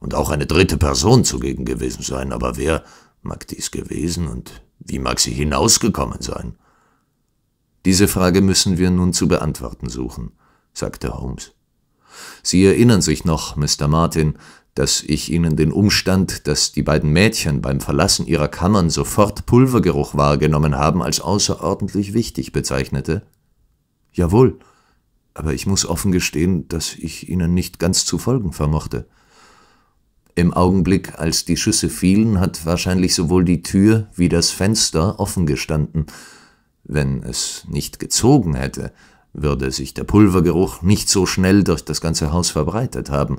und auch eine dritte Person zugegen gewesen sein, aber wer mag dies gewesen und wie mag sie hinausgekommen sein? Diese Frage müssen wir nun zu beantworten suchen, sagte Holmes. Sie erinnern sich noch, Mr. Martin, dass ich Ihnen den Umstand, dass die beiden Mädchen beim Verlassen ihrer Kammern sofort Pulvergeruch wahrgenommen haben, als außerordentlich wichtig bezeichnete? Jawohl, aber ich muss offen gestehen, dass ich Ihnen nicht ganz zu folgen vermochte. Im Augenblick, als die Schüsse fielen, hat wahrscheinlich sowohl die Tür wie das Fenster offen gestanden. Wenn es nicht gezogen hätte, würde sich der Pulvergeruch nicht so schnell durch das ganze Haus verbreitet haben,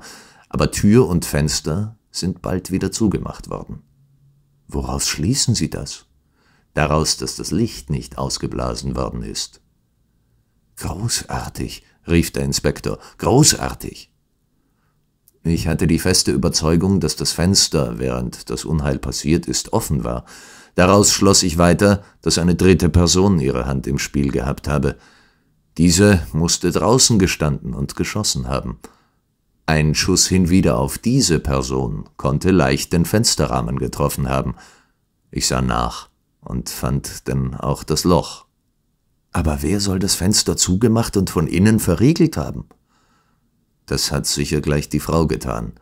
aber Tür und Fenster sind bald wieder zugemacht worden. Woraus schließen Sie das? Daraus, dass das Licht nicht ausgeblasen worden ist. Großartig, rief der Inspektor, großartig. Ich hatte die feste Überzeugung, dass das Fenster, während das Unheil passiert ist, offen war. Daraus schloss ich weiter, dass eine dritte Person ihre Hand im Spiel gehabt habe. Dieser musste draußen gestanden und geschossen haben. Ein Schuss hinwieder auf diese Person konnte leicht den Fensterrahmen getroffen haben. Ich sah nach und fand denn auch das Loch. Aber wer soll das Fenster zugemacht und von innen verriegelt haben? Das hat sicher gleich die Frau getan.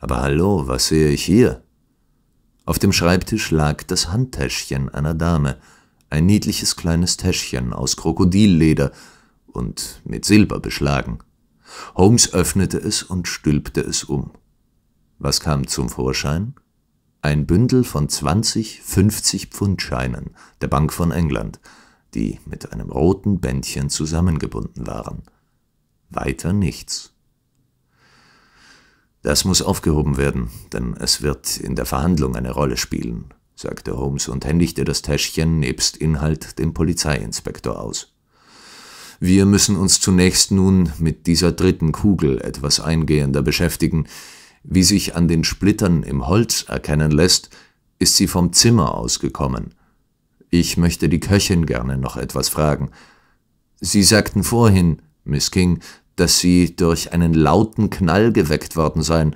Aber hallo, was sehe ich hier? Auf dem Schreibtisch lag das Handtäschchen einer Dame, ein niedliches kleines Täschchen aus Krokodilleder, und mit Silber beschlagen. Holmes öffnete es und stülpte es um. Was kam zum Vorschein? Ein Bündel von 20 50-Pfundscheinen der Bank von England, die mit einem roten Bändchen zusammengebunden waren. Weiter nichts. Das muss aufgehoben werden, denn es wird in der Verhandlung eine Rolle spielen, sagte Holmes und händigte das Täschchen nebst Inhalt dem Polizeiinspektor aus. Wir müssen uns zunächst nun mit dieser dritten Kugel etwas eingehender beschäftigen. Wie sich an den Splittern im Holz erkennen lässt, ist sie vom Zimmer ausgekommen. Ich möchte die Köchin gerne noch etwas fragen. Sie sagten vorhin, Miss King, dass Sie durch einen lauten Knall geweckt worden seien.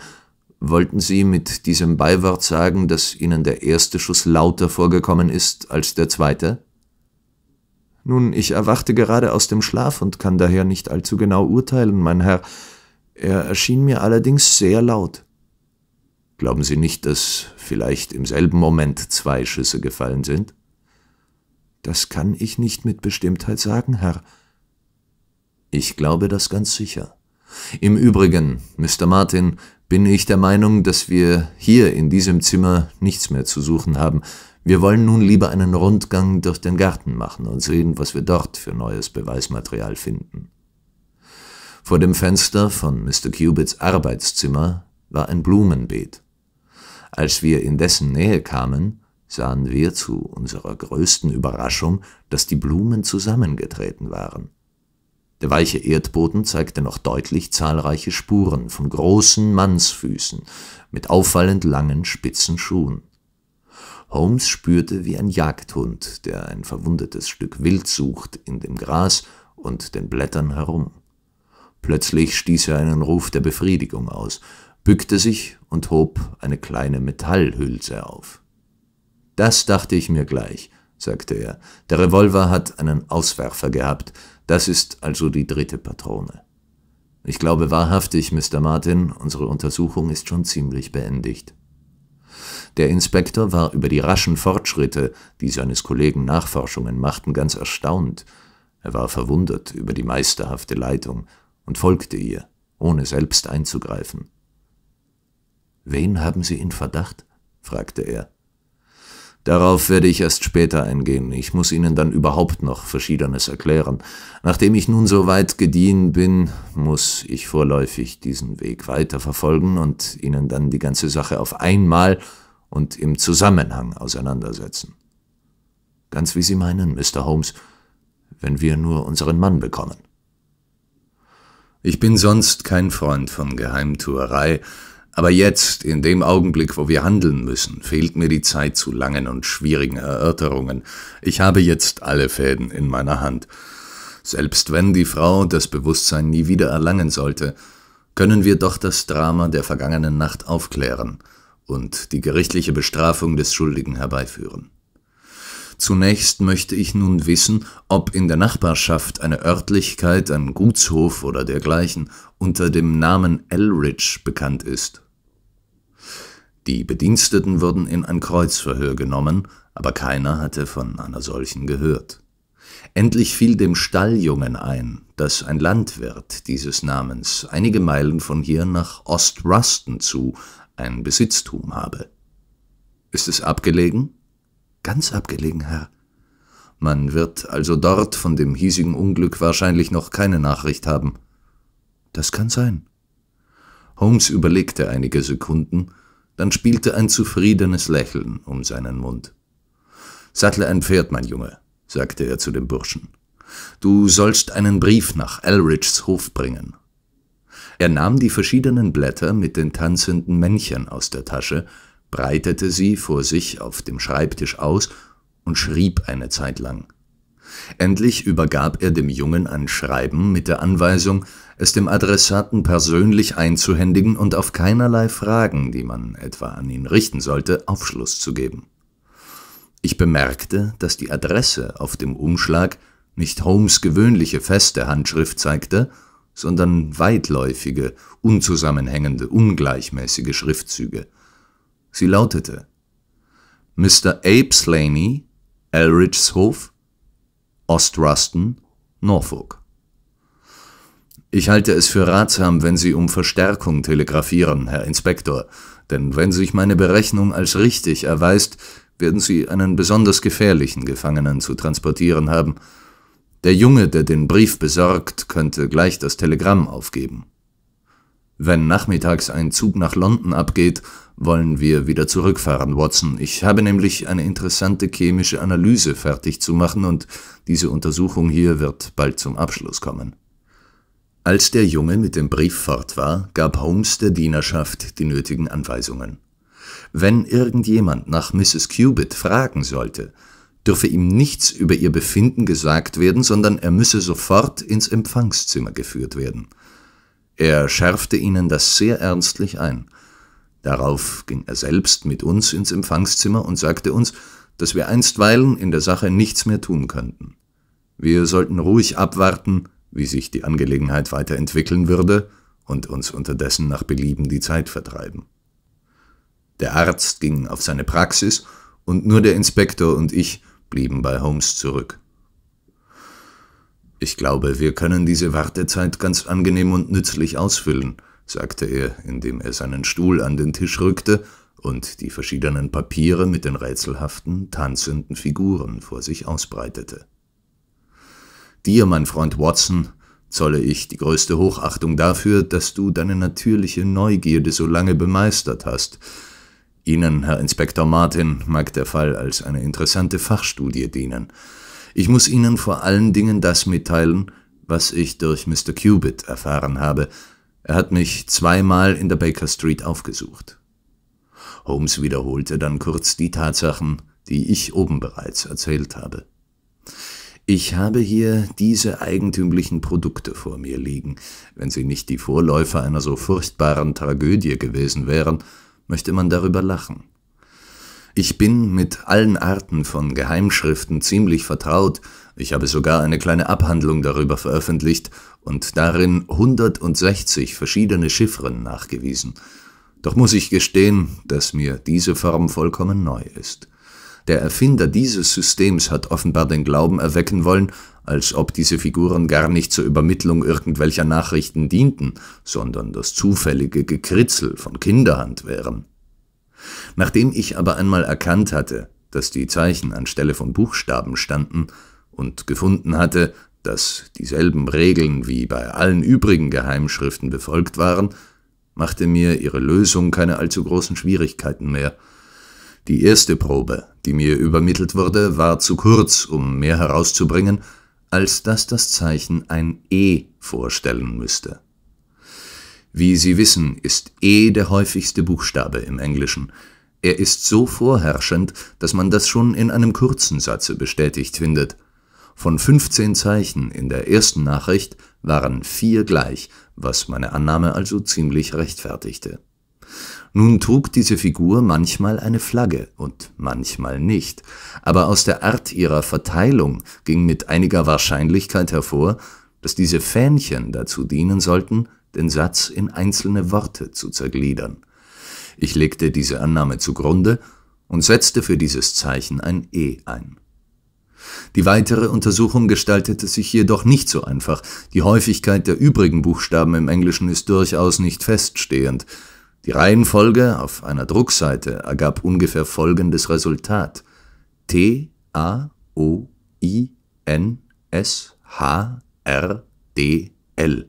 Wollten Sie mit diesem Beiwort sagen, dass Ihnen der erste Schuss lauter vorgekommen ist als der zweite? Nun, ich erwachte gerade aus dem Schlaf und kann daher nicht allzu genau urteilen, mein Herr. Er erschien mir allerdings sehr laut. Glauben Sie nicht, dass vielleicht im selben Moment zwei Schüsse gefallen sind? Das kann ich nicht mit Bestimmtheit sagen, Herr. Ich glaube das ganz sicher. Im Übrigen, Mr. Martin, bin ich der Meinung, dass wir hier in diesem Zimmer nichts mehr zu suchen haben, wir wollen nun lieber einen Rundgang durch den Garten machen und sehen, was wir dort für neues Beweismaterial finden. Vor dem Fenster von Mr. Cubits Arbeitszimmer war ein Blumenbeet. Als wir in dessen Nähe kamen, sahen wir zu unserer größten Überraschung, dass die Blumen zusammengetreten waren. Der weiche Erdboden zeigte noch deutlich zahlreiche Spuren von großen Mannsfüßen mit auffallend langen spitzen Schuhen. Holmes spürte wie ein Jagdhund, der ein verwundetes Stück Wild sucht, in dem Gras und den Blättern herum. Plötzlich stieß er einen Ruf der Befriedigung aus, bückte sich und hob eine kleine Metallhülse auf. Das dachte ich mir gleich, sagte er. Der Revolver hat einen Auswerfer gehabt. Das ist also die dritte Patrone. Ich glaube wahrhaftig, Mr. Martin, unsere Untersuchung ist schon ziemlich beendigt. Der Inspektor war über die raschen Fortschritte, die seines Kollegen Nachforschungen machten, ganz erstaunt. Er war verwundert über die meisterhafte Leitung und folgte ihr, ohne selbst einzugreifen. Wen haben Sie in Verdacht? fragte er. Darauf werde ich erst später eingehen. Ich muss Ihnen dann überhaupt noch Verschiedenes erklären. Nachdem ich nun so weit gediehen bin, muss ich vorläufig diesen Weg weiterverfolgen und Ihnen dann die ganze Sache auf einmal und im Zusammenhang auseinandersetzen. Ganz wie Sie meinen, Mr. Holmes, wenn wir nur unseren Mann bekommen. Ich bin sonst kein Freund von Geheimtuerei, aber jetzt, in dem Augenblick, wo wir handeln müssen, fehlt mir die Zeit zu langen und schwierigen Erörterungen. Ich habe jetzt alle Fäden in meiner Hand. Selbst wenn die Frau das Bewusstsein nie wieder erlangen sollte, können wir doch das Drama der vergangenen Nacht aufklären und die gerichtliche Bestrafung des Schuldigen herbeiführen. Zunächst möchte ich nun wissen, ob in der Nachbarschaft eine Örtlichkeit, ein Gutshof oder dergleichen unter dem Namen Elridge bekannt ist. Die Bediensteten wurden in ein Kreuzverhör genommen, aber keiner hatte von einer solchen gehört. Endlich fiel dem Stalljungen ein, dass ein Landwirt dieses Namens einige Meilen von hier nach Ostruston zu ein Besitztum habe. Ist es abgelegen? Ganz abgelegen, Herr. Man wird also dort von dem hiesigen Unglück wahrscheinlich noch keine Nachricht haben. Das kann sein. Holmes überlegte einige Sekunden, dann spielte ein zufriedenes Lächeln um seinen Mund. Sattle ein Pferd, mein Junge, sagte er zu dem Burschen. Du sollst einen Brief nach Elrichs Hof bringen er nahm die verschiedenen Blätter mit den tanzenden Männchen aus der Tasche, breitete sie vor sich auf dem Schreibtisch aus und schrieb eine Zeit lang. Endlich übergab er dem Jungen ein Schreiben mit der Anweisung, es dem Adressaten persönlich einzuhändigen und auf keinerlei Fragen, die man etwa an ihn richten sollte, Aufschluss zu geben. Ich bemerkte, dass die Adresse auf dem Umschlag nicht Holmes gewöhnliche feste Handschrift zeigte, sondern weitläufige, unzusammenhängende, ungleichmäßige Schriftzüge. Sie lautete Mr. Abe Slaney, Elrichshof, Ostrusten, Norfolk. Ich halte es für ratsam, wenn Sie um Verstärkung telegrafieren, Herr Inspektor, denn wenn sich meine Berechnung als richtig erweist, werden Sie einen besonders gefährlichen Gefangenen zu transportieren haben, der Junge, der den Brief besorgt, könnte gleich das Telegramm aufgeben. Wenn nachmittags ein Zug nach London abgeht, wollen wir wieder zurückfahren, Watson. Ich habe nämlich eine interessante chemische Analyse fertig zu machen und diese Untersuchung hier wird bald zum Abschluss kommen. Als der Junge mit dem Brief fort war, gab Holmes der Dienerschaft die nötigen Anweisungen. Wenn irgendjemand nach Mrs. Cubitt fragen sollte, dürfe ihm nichts über ihr Befinden gesagt werden, sondern er müsse sofort ins Empfangszimmer geführt werden. Er schärfte ihnen das sehr ernstlich ein. Darauf ging er selbst mit uns ins Empfangszimmer und sagte uns, dass wir einstweilen in der Sache nichts mehr tun könnten. Wir sollten ruhig abwarten, wie sich die Angelegenheit weiterentwickeln würde, und uns unterdessen nach Belieben die Zeit vertreiben. Der Arzt ging auf seine Praxis, und nur der Inspektor und ich blieben bei Holmes zurück. Ich glaube, wir können diese Wartezeit ganz angenehm und nützlich ausfüllen, sagte er, indem er seinen Stuhl an den Tisch rückte und die verschiedenen Papiere mit den rätselhaften, tanzenden Figuren vor sich ausbreitete. Dir, mein Freund Watson, zolle ich die größte Hochachtung dafür, dass du deine natürliche Neugierde so lange bemeistert hast, Ihnen, Herr Inspektor Martin, mag der Fall als eine interessante Fachstudie dienen. Ich muss Ihnen vor allen Dingen das mitteilen, was ich durch Mr. Cubitt erfahren habe. Er hat mich zweimal in der Baker Street aufgesucht. Holmes wiederholte dann kurz die Tatsachen, die ich oben bereits erzählt habe. Ich habe hier diese eigentümlichen Produkte vor mir liegen. Wenn sie nicht die Vorläufer einer so furchtbaren Tragödie gewesen wären, möchte man darüber lachen. Ich bin mit allen Arten von Geheimschriften ziemlich vertraut, ich habe sogar eine kleine Abhandlung darüber veröffentlicht und darin 160 verschiedene Chiffren nachgewiesen. Doch muss ich gestehen, dass mir diese Form vollkommen neu ist. Der Erfinder dieses Systems hat offenbar den Glauben erwecken wollen, als ob diese Figuren gar nicht zur Übermittlung irgendwelcher Nachrichten dienten, sondern das zufällige Gekritzel von Kinderhand wären. Nachdem ich aber einmal erkannt hatte, dass die Zeichen anstelle von Buchstaben standen und gefunden hatte, dass dieselben Regeln wie bei allen übrigen Geheimschriften befolgt waren, machte mir ihre Lösung keine allzu großen Schwierigkeiten mehr. Die erste Probe, die mir übermittelt wurde, war zu kurz, um mehr herauszubringen, als dass das Zeichen ein E vorstellen müsste. Wie Sie wissen, ist E der häufigste Buchstabe im Englischen. Er ist so vorherrschend, dass man das schon in einem kurzen Satze bestätigt findet. Von 15 Zeichen in der ersten Nachricht waren vier gleich, was meine Annahme also ziemlich rechtfertigte nun trug diese Figur manchmal eine Flagge und manchmal nicht, aber aus der Art ihrer Verteilung ging mit einiger Wahrscheinlichkeit hervor, dass diese Fähnchen dazu dienen sollten, den Satz in einzelne Worte zu zergliedern. Ich legte diese Annahme zugrunde und setzte für dieses Zeichen ein E ein. Die weitere Untersuchung gestaltete sich jedoch nicht so einfach. Die Häufigkeit der übrigen Buchstaben im Englischen ist durchaus nicht feststehend. Die Reihenfolge auf einer Druckseite ergab ungefähr folgendes Resultat: T A O I N S H R D L.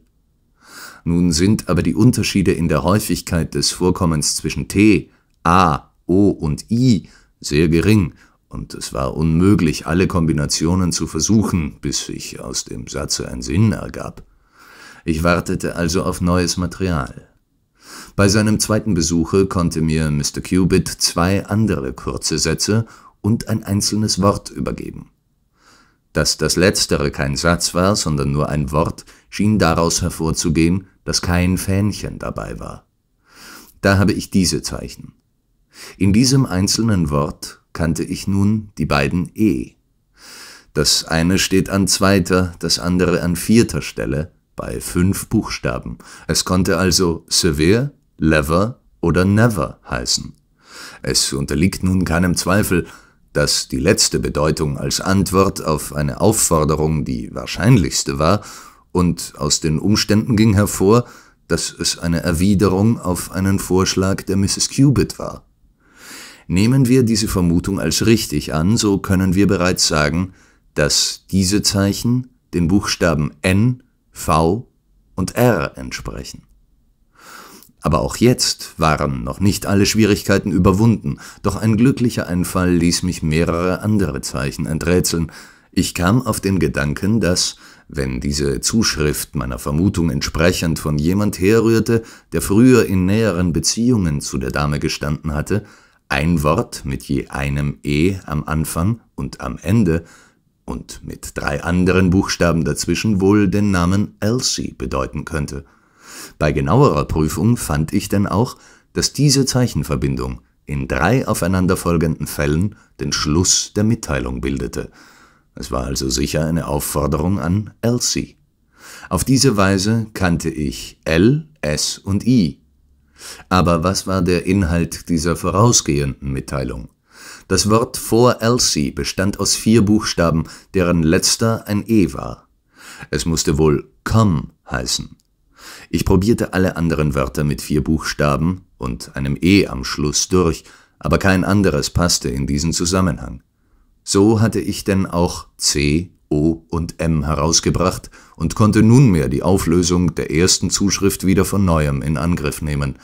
Nun sind aber die Unterschiede in der Häufigkeit des Vorkommens zwischen T, A, O und I sehr gering, und es war unmöglich, alle Kombinationen zu versuchen, bis sich aus dem Satze ein Sinn ergab. Ich wartete also auf neues Material. Bei seinem zweiten Besuche konnte mir Mr. Cubitt zwei andere kurze Sätze und ein einzelnes Wort übergeben. Dass das letztere kein Satz war, sondern nur ein Wort, schien daraus hervorzugehen, dass kein Fähnchen dabei war. Da habe ich diese Zeichen. In diesem einzelnen Wort kannte ich nun die beiden E. Das eine steht an zweiter, das andere an vierter Stelle, bei fünf Buchstaben. Es konnte also severe, lever oder never heißen. Es unterliegt nun keinem Zweifel, dass die letzte Bedeutung als Antwort auf eine Aufforderung die wahrscheinlichste war, und aus den Umständen ging hervor, dass es eine Erwiderung auf einen Vorschlag der Mrs. Cubitt war. Nehmen wir diese Vermutung als richtig an, so können wir bereits sagen, dass diese Zeichen den Buchstaben N V und R entsprechen. Aber auch jetzt waren noch nicht alle Schwierigkeiten überwunden, doch ein glücklicher Einfall ließ mich mehrere andere Zeichen enträtseln. Ich kam auf den Gedanken, dass, wenn diese Zuschrift meiner Vermutung entsprechend von jemand herrührte, der früher in näheren Beziehungen zu der Dame gestanden hatte, ein Wort mit je einem E am Anfang und am Ende und mit drei anderen Buchstaben dazwischen wohl den Namen Elsie bedeuten könnte. Bei genauerer Prüfung fand ich denn auch, dass diese Zeichenverbindung in drei aufeinanderfolgenden Fällen den Schluss der Mitteilung bildete. Es war also sicher eine Aufforderung an Elsie. Auf diese Weise kannte ich L, S und I. Aber was war der Inhalt dieser vorausgehenden Mitteilung? Das Wort For Elsie bestand aus vier Buchstaben, deren letzter ein E war. Es musste wohl come heißen. Ich probierte alle anderen Wörter mit vier Buchstaben und einem E am Schluss durch, aber kein anderes passte in diesen Zusammenhang. So hatte ich denn auch C, O und M herausgebracht und konnte nunmehr die Auflösung der ersten Zuschrift wieder von neuem in Angriff nehmen.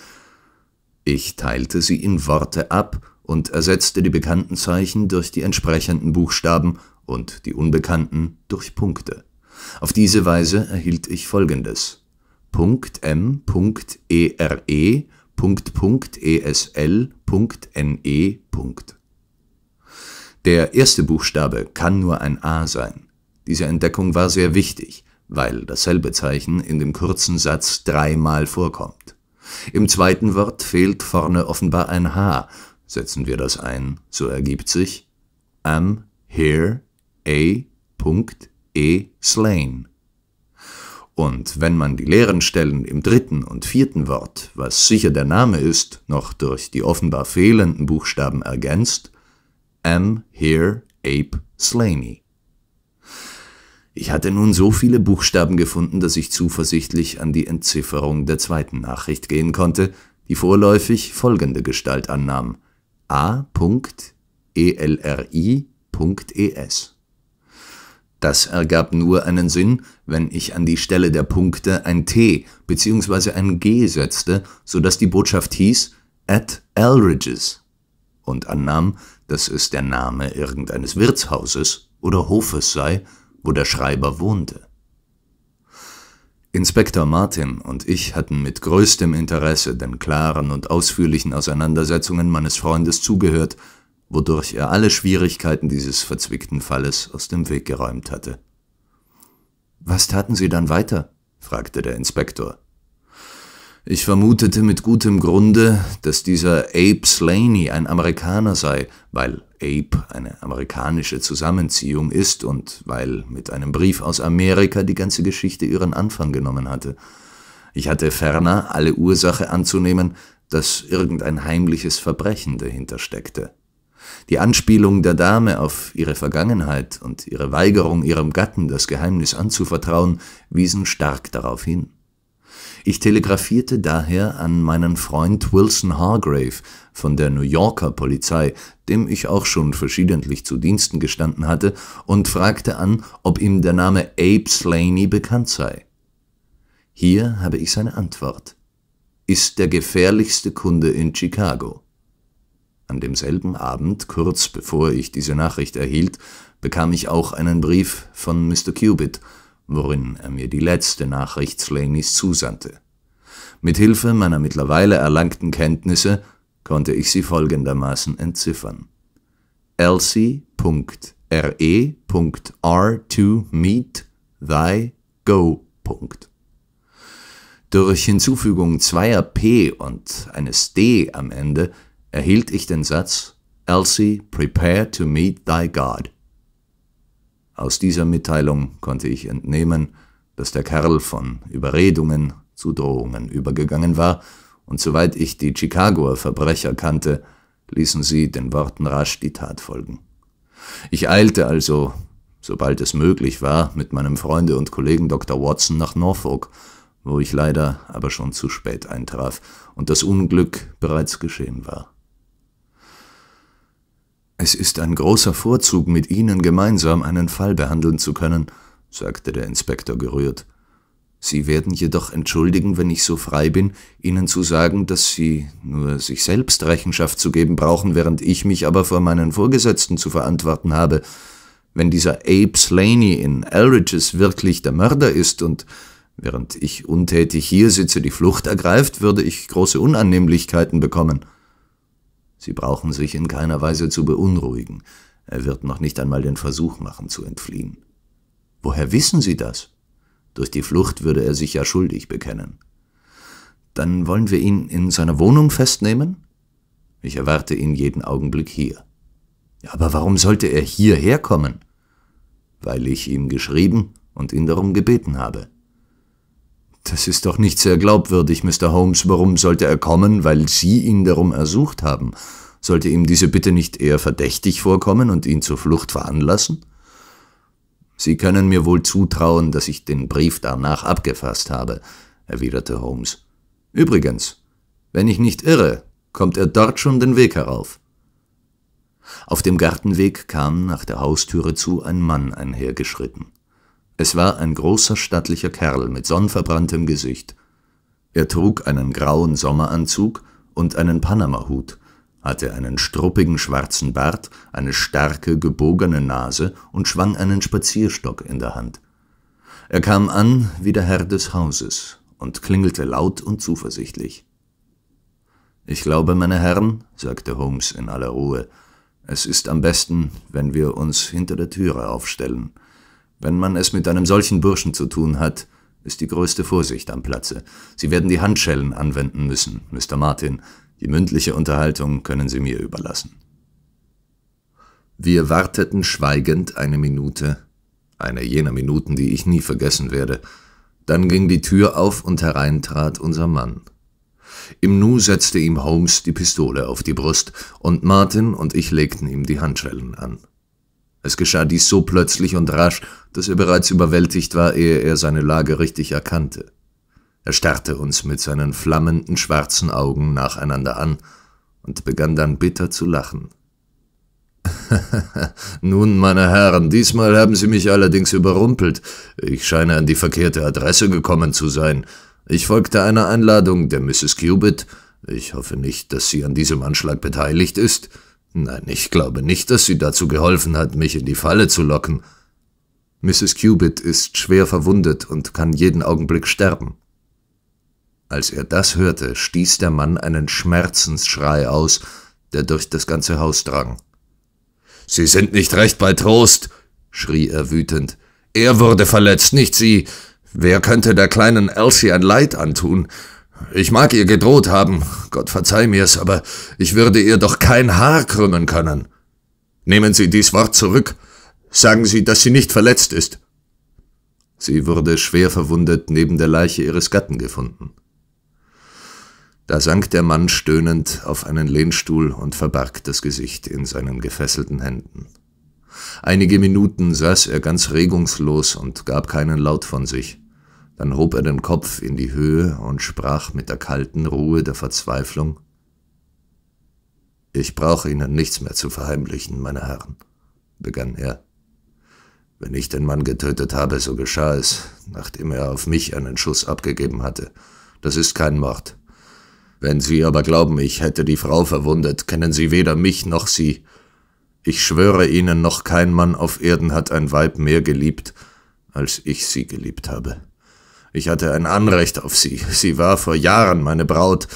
Ich teilte sie in Worte ab und ersetzte die bekannten Zeichen durch die entsprechenden Buchstaben und die unbekannten durch Punkte. Auf diese Weise erhielt ich folgendes. Punkt M. Punkt e -R -E Punkt Punkt e -S -L Punkt N -E Punkt. Der erste Buchstabe kann nur ein A sein. Diese Entdeckung war sehr wichtig, weil dasselbe Zeichen in dem kurzen Satz dreimal vorkommt. Im zweiten Wort fehlt vorne offenbar ein H, Setzen wir das ein, so ergibt sich am here a. e slain. Und wenn man die leeren Stellen im dritten und vierten Wort, was sicher der Name ist, noch durch die offenbar fehlenden Buchstaben ergänzt, am here ape slainy. Ich hatte nun so viele Buchstaben gefunden, dass ich zuversichtlich an die Entzifferung der zweiten Nachricht gehen konnte, die vorläufig folgende Gestalt annahm a.elri.es. Das ergab nur einen Sinn, wenn ich an die Stelle der Punkte ein T bzw. ein G setzte, so dass die Botschaft hieß at Elridge's und annahm, dass es der Name irgendeines Wirtshauses oder Hofes sei, wo der Schreiber wohnte. Inspektor Martin und ich hatten mit größtem Interesse den klaren und ausführlichen Auseinandersetzungen meines Freundes zugehört, wodurch er alle Schwierigkeiten dieses verzwickten Falles aus dem Weg geräumt hatte. Was taten Sie dann weiter? fragte der Inspektor. Ich vermutete mit gutem Grunde, dass dieser Abe Slaney ein Amerikaner sei, weil Abe eine amerikanische Zusammenziehung ist und weil mit einem Brief aus Amerika die ganze Geschichte ihren Anfang genommen hatte. Ich hatte ferner alle Ursache anzunehmen, dass irgendein heimliches Verbrechen dahinter steckte. Die Anspielung der Dame auf ihre Vergangenheit und ihre Weigerung ihrem Gatten das Geheimnis anzuvertrauen wiesen stark darauf hin. Ich telegrafierte daher an meinen Freund Wilson Hargrave von der New Yorker Polizei, dem ich auch schon verschiedentlich zu Diensten gestanden hatte, und fragte an, ob ihm der Name Abe Slaney bekannt sei. Hier habe ich seine Antwort. Ist der gefährlichste Kunde in Chicago. An demselben Abend, kurz bevor ich diese Nachricht erhielt, bekam ich auch einen Brief von Mr. Cubitt, worin er mir die letzte Nachricht Slanys zusandte. Mit Hilfe meiner mittlerweile erlangten Kenntnisse konnte ich sie folgendermaßen entziffern. Elsie.re.r2 meet thy go. Durch Hinzufügung zweier P und eines D am Ende erhielt ich den Satz Elsie, prepare to meet thy God aus dieser Mitteilung konnte ich entnehmen, dass der Kerl von Überredungen zu Drohungen übergegangen war, und soweit ich die Chicagoer Verbrecher kannte, ließen sie den Worten rasch die Tat folgen. Ich eilte also, sobald es möglich war, mit meinem Freunde und Kollegen Dr. Watson nach Norfolk, wo ich leider aber schon zu spät eintraf und das Unglück bereits geschehen war. Es ist ein großer Vorzug, mit Ihnen gemeinsam einen Fall behandeln zu können, sagte der Inspektor gerührt. Sie werden jedoch entschuldigen, wenn ich so frei bin, Ihnen zu sagen, dass Sie nur sich selbst Rechenschaft zu geben brauchen, während ich mich aber vor meinen Vorgesetzten zu verantworten habe. Wenn dieser Abe Slaney in Elridges wirklich der Mörder ist und während ich untätig hier sitze, die Flucht ergreift, würde ich große Unannehmlichkeiten bekommen.« Sie brauchen sich in keiner Weise zu beunruhigen. Er wird noch nicht einmal den Versuch machen, zu entfliehen. Woher wissen Sie das? Durch die Flucht würde er sich ja schuldig bekennen. Dann wollen wir ihn in seiner Wohnung festnehmen? Ich erwarte ihn jeden Augenblick hier. Aber warum sollte er hierher kommen? Weil ich ihm geschrieben und ihn darum gebeten habe. Das ist doch nicht sehr glaubwürdig, Mr. Holmes. Warum sollte er kommen, weil Sie ihn darum ersucht haben? Sollte ihm diese Bitte nicht eher verdächtig vorkommen und ihn zur Flucht veranlassen? Sie können mir wohl zutrauen, dass ich den Brief danach abgefasst habe, erwiderte Holmes. Übrigens, wenn ich nicht irre, kommt er dort schon den Weg herauf. Auf dem Gartenweg kam nach der Haustüre zu ein Mann einhergeschritten. Es war ein großer, stattlicher Kerl mit sonnverbranntem Gesicht. Er trug einen grauen Sommeranzug und einen Panamahut, hatte einen struppigen schwarzen Bart, eine starke, gebogene Nase und schwang einen Spazierstock in der Hand. Er kam an wie der Herr des Hauses und klingelte laut und zuversichtlich. Ich glaube, meine Herren, sagte Holmes in aller Ruhe, es ist am besten, wenn wir uns hinter der Türe aufstellen. Wenn man es mit einem solchen Burschen zu tun hat, ist die größte Vorsicht am Platze. Sie werden die Handschellen anwenden müssen, Mr. Martin. Die mündliche Unterhaltung können Sie mir überlassen. Wir warteten schweigend eine Minute, eine jener Minuten, die ich nie vergessen werde. Dann ging die Tür auf und hereintrat unser Mann. Im Nu setzte ihm Holmes die Pistole auf die Brust und Martin und ich legten ihm die Handschellen an. Es geschah dies so plötzlich und rasch, dass er bereits überwältigt war, ehe er seine Lage richtig erkannte. Er starrte uns mit seinen flammenden schwarzen Augen nacheinander an und begann dann bitter zu lachen. [laughs] Nun, meine Herren, diesmal haben Sie mich allerdings überrumpelt. Ich scheine an die verkehrte Adresse gekommen zu sein. Ich folgte einer Einladung der Mrs. Cubitt. Ich hoffe nicht, dass sie an diesem Anschlag beteiligt ist. Nein, ich glaube nicht, dass sie dazu geholfen hat, mich in die Falle zu locken. Mrs. Cubitt ist schwer verwundet und kann jeden Augenblick sterben. Als er das hörte, stieß der Mann einen Schmerzensschrei aus, der durch das ganze Haus drang. Sie sind nicht recht bei Trost, schrie er wütend. Er wurde verletzt, nicht Sie. Wer könnte der kleinen Elsie ein Leid antun? Ich mag ihr gedroht haben, Gott verzeih mir's, aber ich würde ihr doch kein Haar krümmen können. Nehmen Sie dies Wort zurück. Sagen Sie, dass sie nicht verletzt ist. Sie wurde schwer verwundet neben der Leiche ihres Gatten gefunden. Da sank der Mann stöhnend auf einen Lehnstuhl und verbarg das Gesicht in seinen gefesselten Händen. Einige Minuten saß er ganz regungslos und gab keinen Laut von sich. Dann hob er den Kopf in die Höhe und sprach mit der kalten Ruhe der Verzweiflung Ich brauche Ihnen nichts mehr zu verheimlichen, meine Herren, begann er. Wenn ich den Mann getötet habe, so geschah es, nachdem er auf mich einen Schuss abgegeben hatte. Das ist kein Mord. Wenn Sie aber glauben, ich hätte die Frau verwundet, kennen Sie weder mich noch sie. Ich schwöre Ihnen, noch kein Mann auf Erden hat ein Weib mehr geliebt, als ich sie geliebt habe. Ich hatte ein Anrecht auf sie. Sie war vor Jahren meine Braut.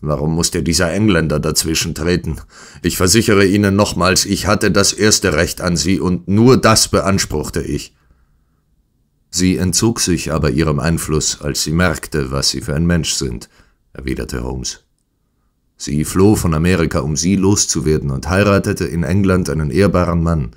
Warum musste dieser Engländer dazwischen treten? Ich versichere Ihnen nochmals, ich hatte das erste Recht an Sie und nur das beanspruchte ich. Sie entzog sich aber ihrem Einfluss, als sie merkte, was Sie für ein Mensch sind, erwiderte Holmes. Sie floh von Amerika, um sie loszuwerden und heiratete in England einen ehrbaren Mann.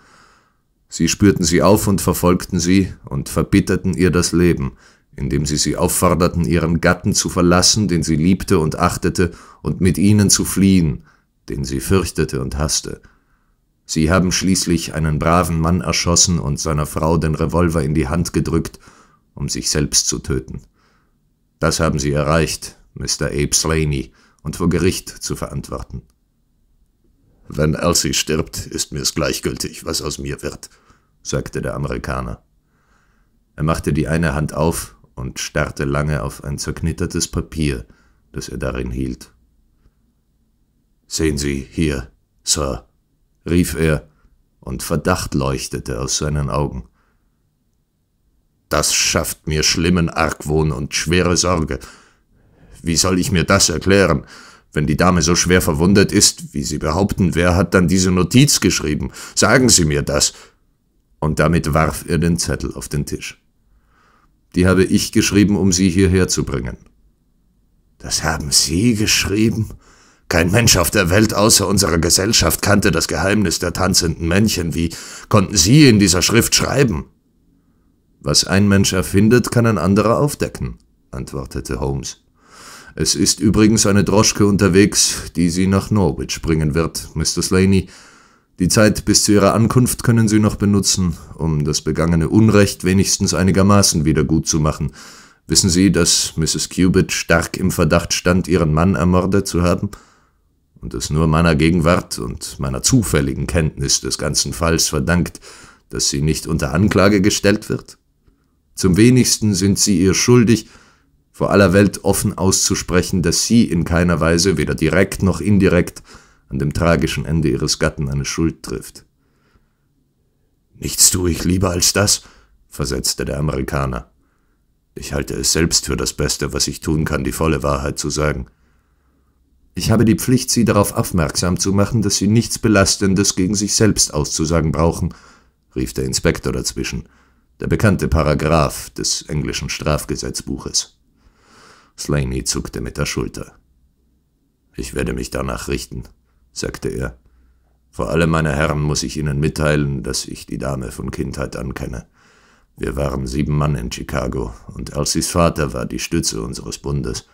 Sie spürten sie auf und verfolgten sie und verbitterten ihr das Leben – indem sie sie aufforderten, ihren Gatten zu verlassen, den sie liebte und achtete, und mit ihnen zu fliehen, den sie fürchtete und hasste. Sie haben schließlich einen braven Mann erschossen und seiner Frau den Revolver in die Hand gedrückt, um sich selbst zu töten. Das haben sie erreicht, Mr. Abe Slaney, und vor Gericht zu verantworten. Wenn Elsie stirbt, ist mir's gleichgültig, was aus mir wird, sagte der Amerikaner. Er machte die eine Hand auf und starrte lange auf ein zerknittertes Papier, das er darin hielt. Sehen Sie hier, Sir, rief er, und Verdacht leuchtete aus seinen Augen. Das schafft mir schlimmen Argwohn und schwere Sorge. Wie soll ich mir das erklären? Wenn die Dame so schwer verwundet ist, wie Sie behaupten, wer hat dann diese Notiz geschrieben? Sagen Sie mir das. Und damit warf er den Zettel auf den Tisch. Die habe ich geschrieben, um Sie hierher zu bringen. Das haben Sie geschrieben? Kein Mensch auf der Welt außer unserer Gesellschaft kannte das Geheimnis der tanzenden Männchen. Wie konnten Sie in dieser Schrift schreiben? Was ein Mensch erfindet, kann ein anderer aufdecken, antwortete Holmes. Es ist übrigens eine Droschke unterwegs, die Sie nach Norwich bringen wird, Mr. Slaney. Die Zeit bis zu ihrer Ankunft können sie noch benutzen, um das begangene Unrecht wenigstens einigermaßen wieder gut zu machen. Wissen Sie, dass Mrs. Cubitt stark im Verdacht stand, ihren Mann ermordet zu haben? Und es nur meiner Gegenwart und meiner zufälligen Kenntnis des ganzen Falls verdankt, dass sie nicht unter Anklage gestellt wird? Zum wenigsten sind Sie ihr schuldig, vor aller Welt offen auszusprechen, dass Sie in keiner Weise, weder direkt noch indirekt, an dem tragischen Ende ihres Gatten eine Schuld trifft. Nichts tue ich lieber als das, versetzte der Amerikaner. Ich halte es selbst für das Beste, was ich tun kann, die volle Wahrheit zu sagen. Ich habe die Pflicht, Sie darauf aufmerksam zu machen, dass Sie nichts Belastendes gegen sich selbst auszusagen brauchen, rief der Inspektor dazwischen, der bekannte Paragraph des englischen Strafgesetzbuches. Slaney zuckte mit der Schulter. Ich werde mich danach richten, sagte er. Vor allem, meine Herren, muss ich Ihnen mitteilen, dass ich die Dame von Kindheit an kenne. Wir waren sieben Mann in Chicago, und Elsies Vater war die Stütze unseres Bundes.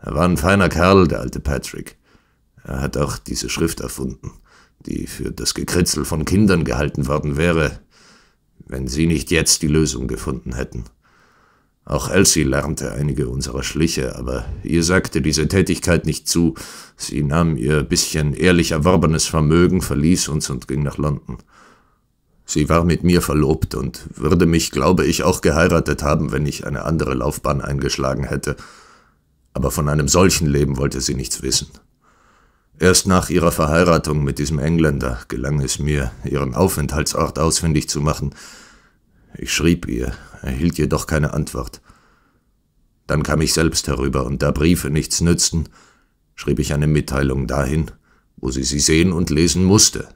Er war ein feiner Kerl, der alte Patrick. Er hat auch diese Schrift erfunden, die für das Gekritzel von Kindern gehalten worden wäre, wenn Sie nicht jetzt die Lösung gefunden hätten. Auch Elsie lernte einige unserer Schliche, aber ihr sagte diese Tätigkeit nicht zu. Sie nahm ihr bisschen ehrlich erworbenes Vermögen, verließ uns und ging nach London. Sie war mit mir verlobt und würde mich, glaube ich, auch geheiratet haben, wenn ich eine andere Laufbahn eingeschlagen hätte. Aber von einem solchen Leben wollte sie nichts wissen. Erst nach ihrer Verheiratung mit diesem Engländer gelang es mir, ihren Aufenthaltsort ausfindig zu machen – ich schrieb ihr, erhielt jedoch keine Antwort. Dann kam ich selbst herüber, und da Briefe nichts nützten, schrieb ich eine Mitteilung dahin, wo sie sie sehen und lesen musste.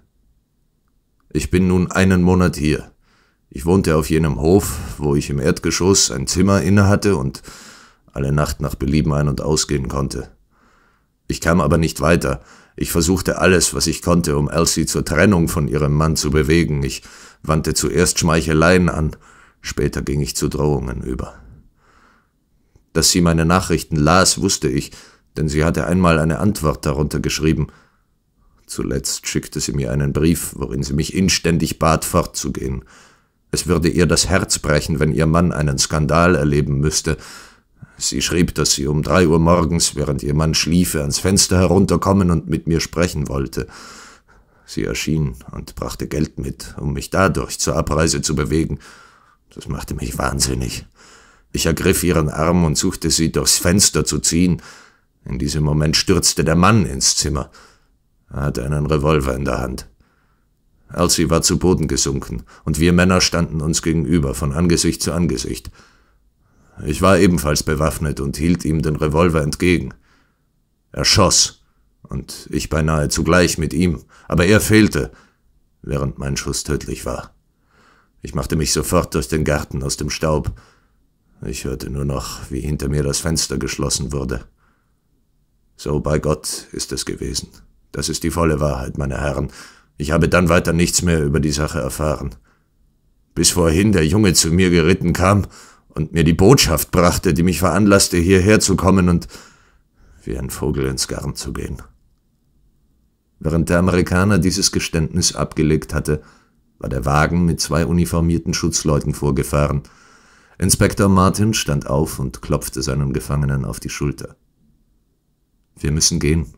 Ich bin nun einen Monat hier. Ich wohnte auf jenem Hof, wo ich im Erdgeschoss ein Zimmer innehatte und alle Nacht nach Belieben ein- und ausgehen konnte. Ich kam aber nicht weiter. Ich versuchte alles, was ich konnte, um Elsie zur Trennung von ihrem Mann zu bewegen. Ich wandte zuerst Schmeicheleien an, später ging ich zu Drohungen über. Dass sie meine Nachrichten las, wusste ich, denn sie hatte einmal eine Antwort darunter geschrieben. Zuletzt schickte sie mir einen Brief, worin sie mich inständig bat, fortzugehen. Es würde ihr das Herz brechen, wenn ihr Mann einen Skandal erleben müsste. Sie schrieb, dass sie um drei Uhr morgens, während ihr Mann schliefe, ans Fenster herunterkommen und mit mir sprechen wollte. Sie erschien und brachte Geld mit, um mich dadurch zur Abreise zu bewegen. Das machte mich wahnsinnig. Ich ergriff ihren Arm und suchte sie durchs Fenster zu ziehen. In diesem Moment stürzte der Mann ins Zimmer. Er hatte einen Revolver in der Hand. Elsie war zu Boden gesunken, und wir Männer standen uns gegenüber, von Angesicht zu Angesicht. Ich war ebenfalls bewaffnet und hielt ihm den Revolver entgegen. Er schoss, und ich beinahe zugleich mit ihm aber er fehlte, während mein Schuss tödlich war. Ich machte mich sofort durch den Garten aus dem Staub. Ich hörte nur noch, wie hinter mir das Fenster geschlossen wurde. So bei Gott ist es gewesen. Das ist die volle Wahrheit, meine Herren. Ich habe dann weiter nichts mehr über die Sache erfahren. Bis vorhin der Junge zu mir geritten kam und mir die Botschaft brachte, die mich veranlasste, hierher zu kommen und wie ein Vogel ins Garn zu gehen. Während der Amerikaner dieses Geständnis abgelegt hatte, war der Wagen mit zwei uniformierten Schutzleuten vorgefahren. Inspektor Martin stand auf und klopfte seinem Gefangenen auf die Schulter. Wir müssen gehen.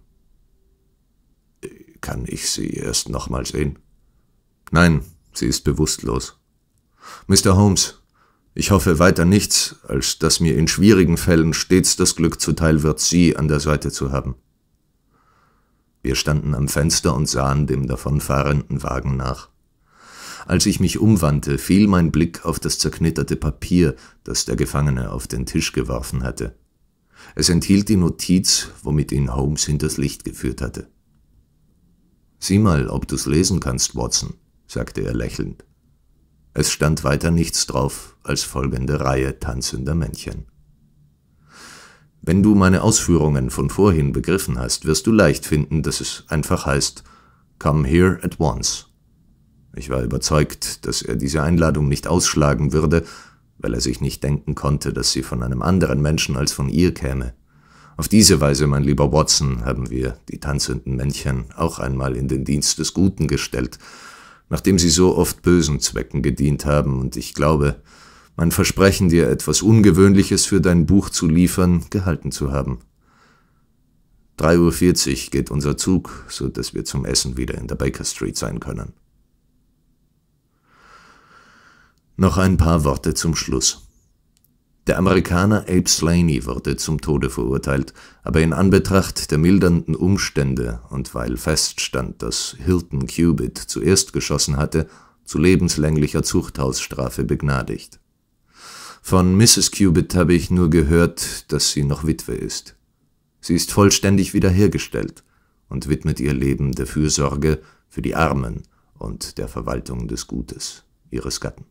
Kann ich sie erst nochmal sehen? Nein, sie ist bewusstlos. Mr. Holmes, ich hoffe weiter nichts, als dass mir in schwierigen Fällen stets das Glück zuteil wird, Sie an der Seite zu haben. Wir standen am Fenster und sahen dem davonfahrenden Wagen nach. Als ich mich umwandte, fiel mein Blick auf das zerknitterte Papier, das der Gefangene auf den Tisch geworfen hatte. Es enthielt die Notiz, womit ihn Holmes hinters Licht geführt hatte. Sieh mal, ob du's lesen kannst, Watson, sagte er lächelnd. Es stand weiter nichts drauf als folgende Reihe tanzender Männchen. Wenn du meine Ausführungen von vorhin begriffen hast, wirst du leicht finden, dass es einfach heißt, come here at once. Ich war überzeugt, dass er diese Einladung nicht ausschlagen würde, weil er sich nicht denken konnte, dass sie von einem anderen Menschen als von ihr käme. Auf diese Weise, mein lieber Watson, haben wir die tanzenden Männchen auch einmal in den Dienst des Guten gestellt, nachdem sie so oft bösen Zwecken gedient haben, und ich glaube, mein Versprechen, dir etwas Ungewöhnliches für dein Buch zu liefern, gehalten zu haben. 3.40 Uhr geht unser Zug, so dass wir zum Essen wieder in der Baker Street sein können. Noch ein paar Worte zum Schluss. Der Amerikaner Abe Slaney wurde zum Tode verurteilt, aber in Anbetracht der mildernden Umstände und weil feststand, dass Hilton Cubitt zuerst geschossen hatte, zu lebenslänglicher Zuchthausstrafe begnadigt. Von Mrs. Cubitt habe ich nur gehört, dass sie noch Witwe ist. Sie ist vollständig wiederhergestellt und widmet ihr Leben der Fürsorge für die Armen und der Verwaltung des Gutes ihres Gatten.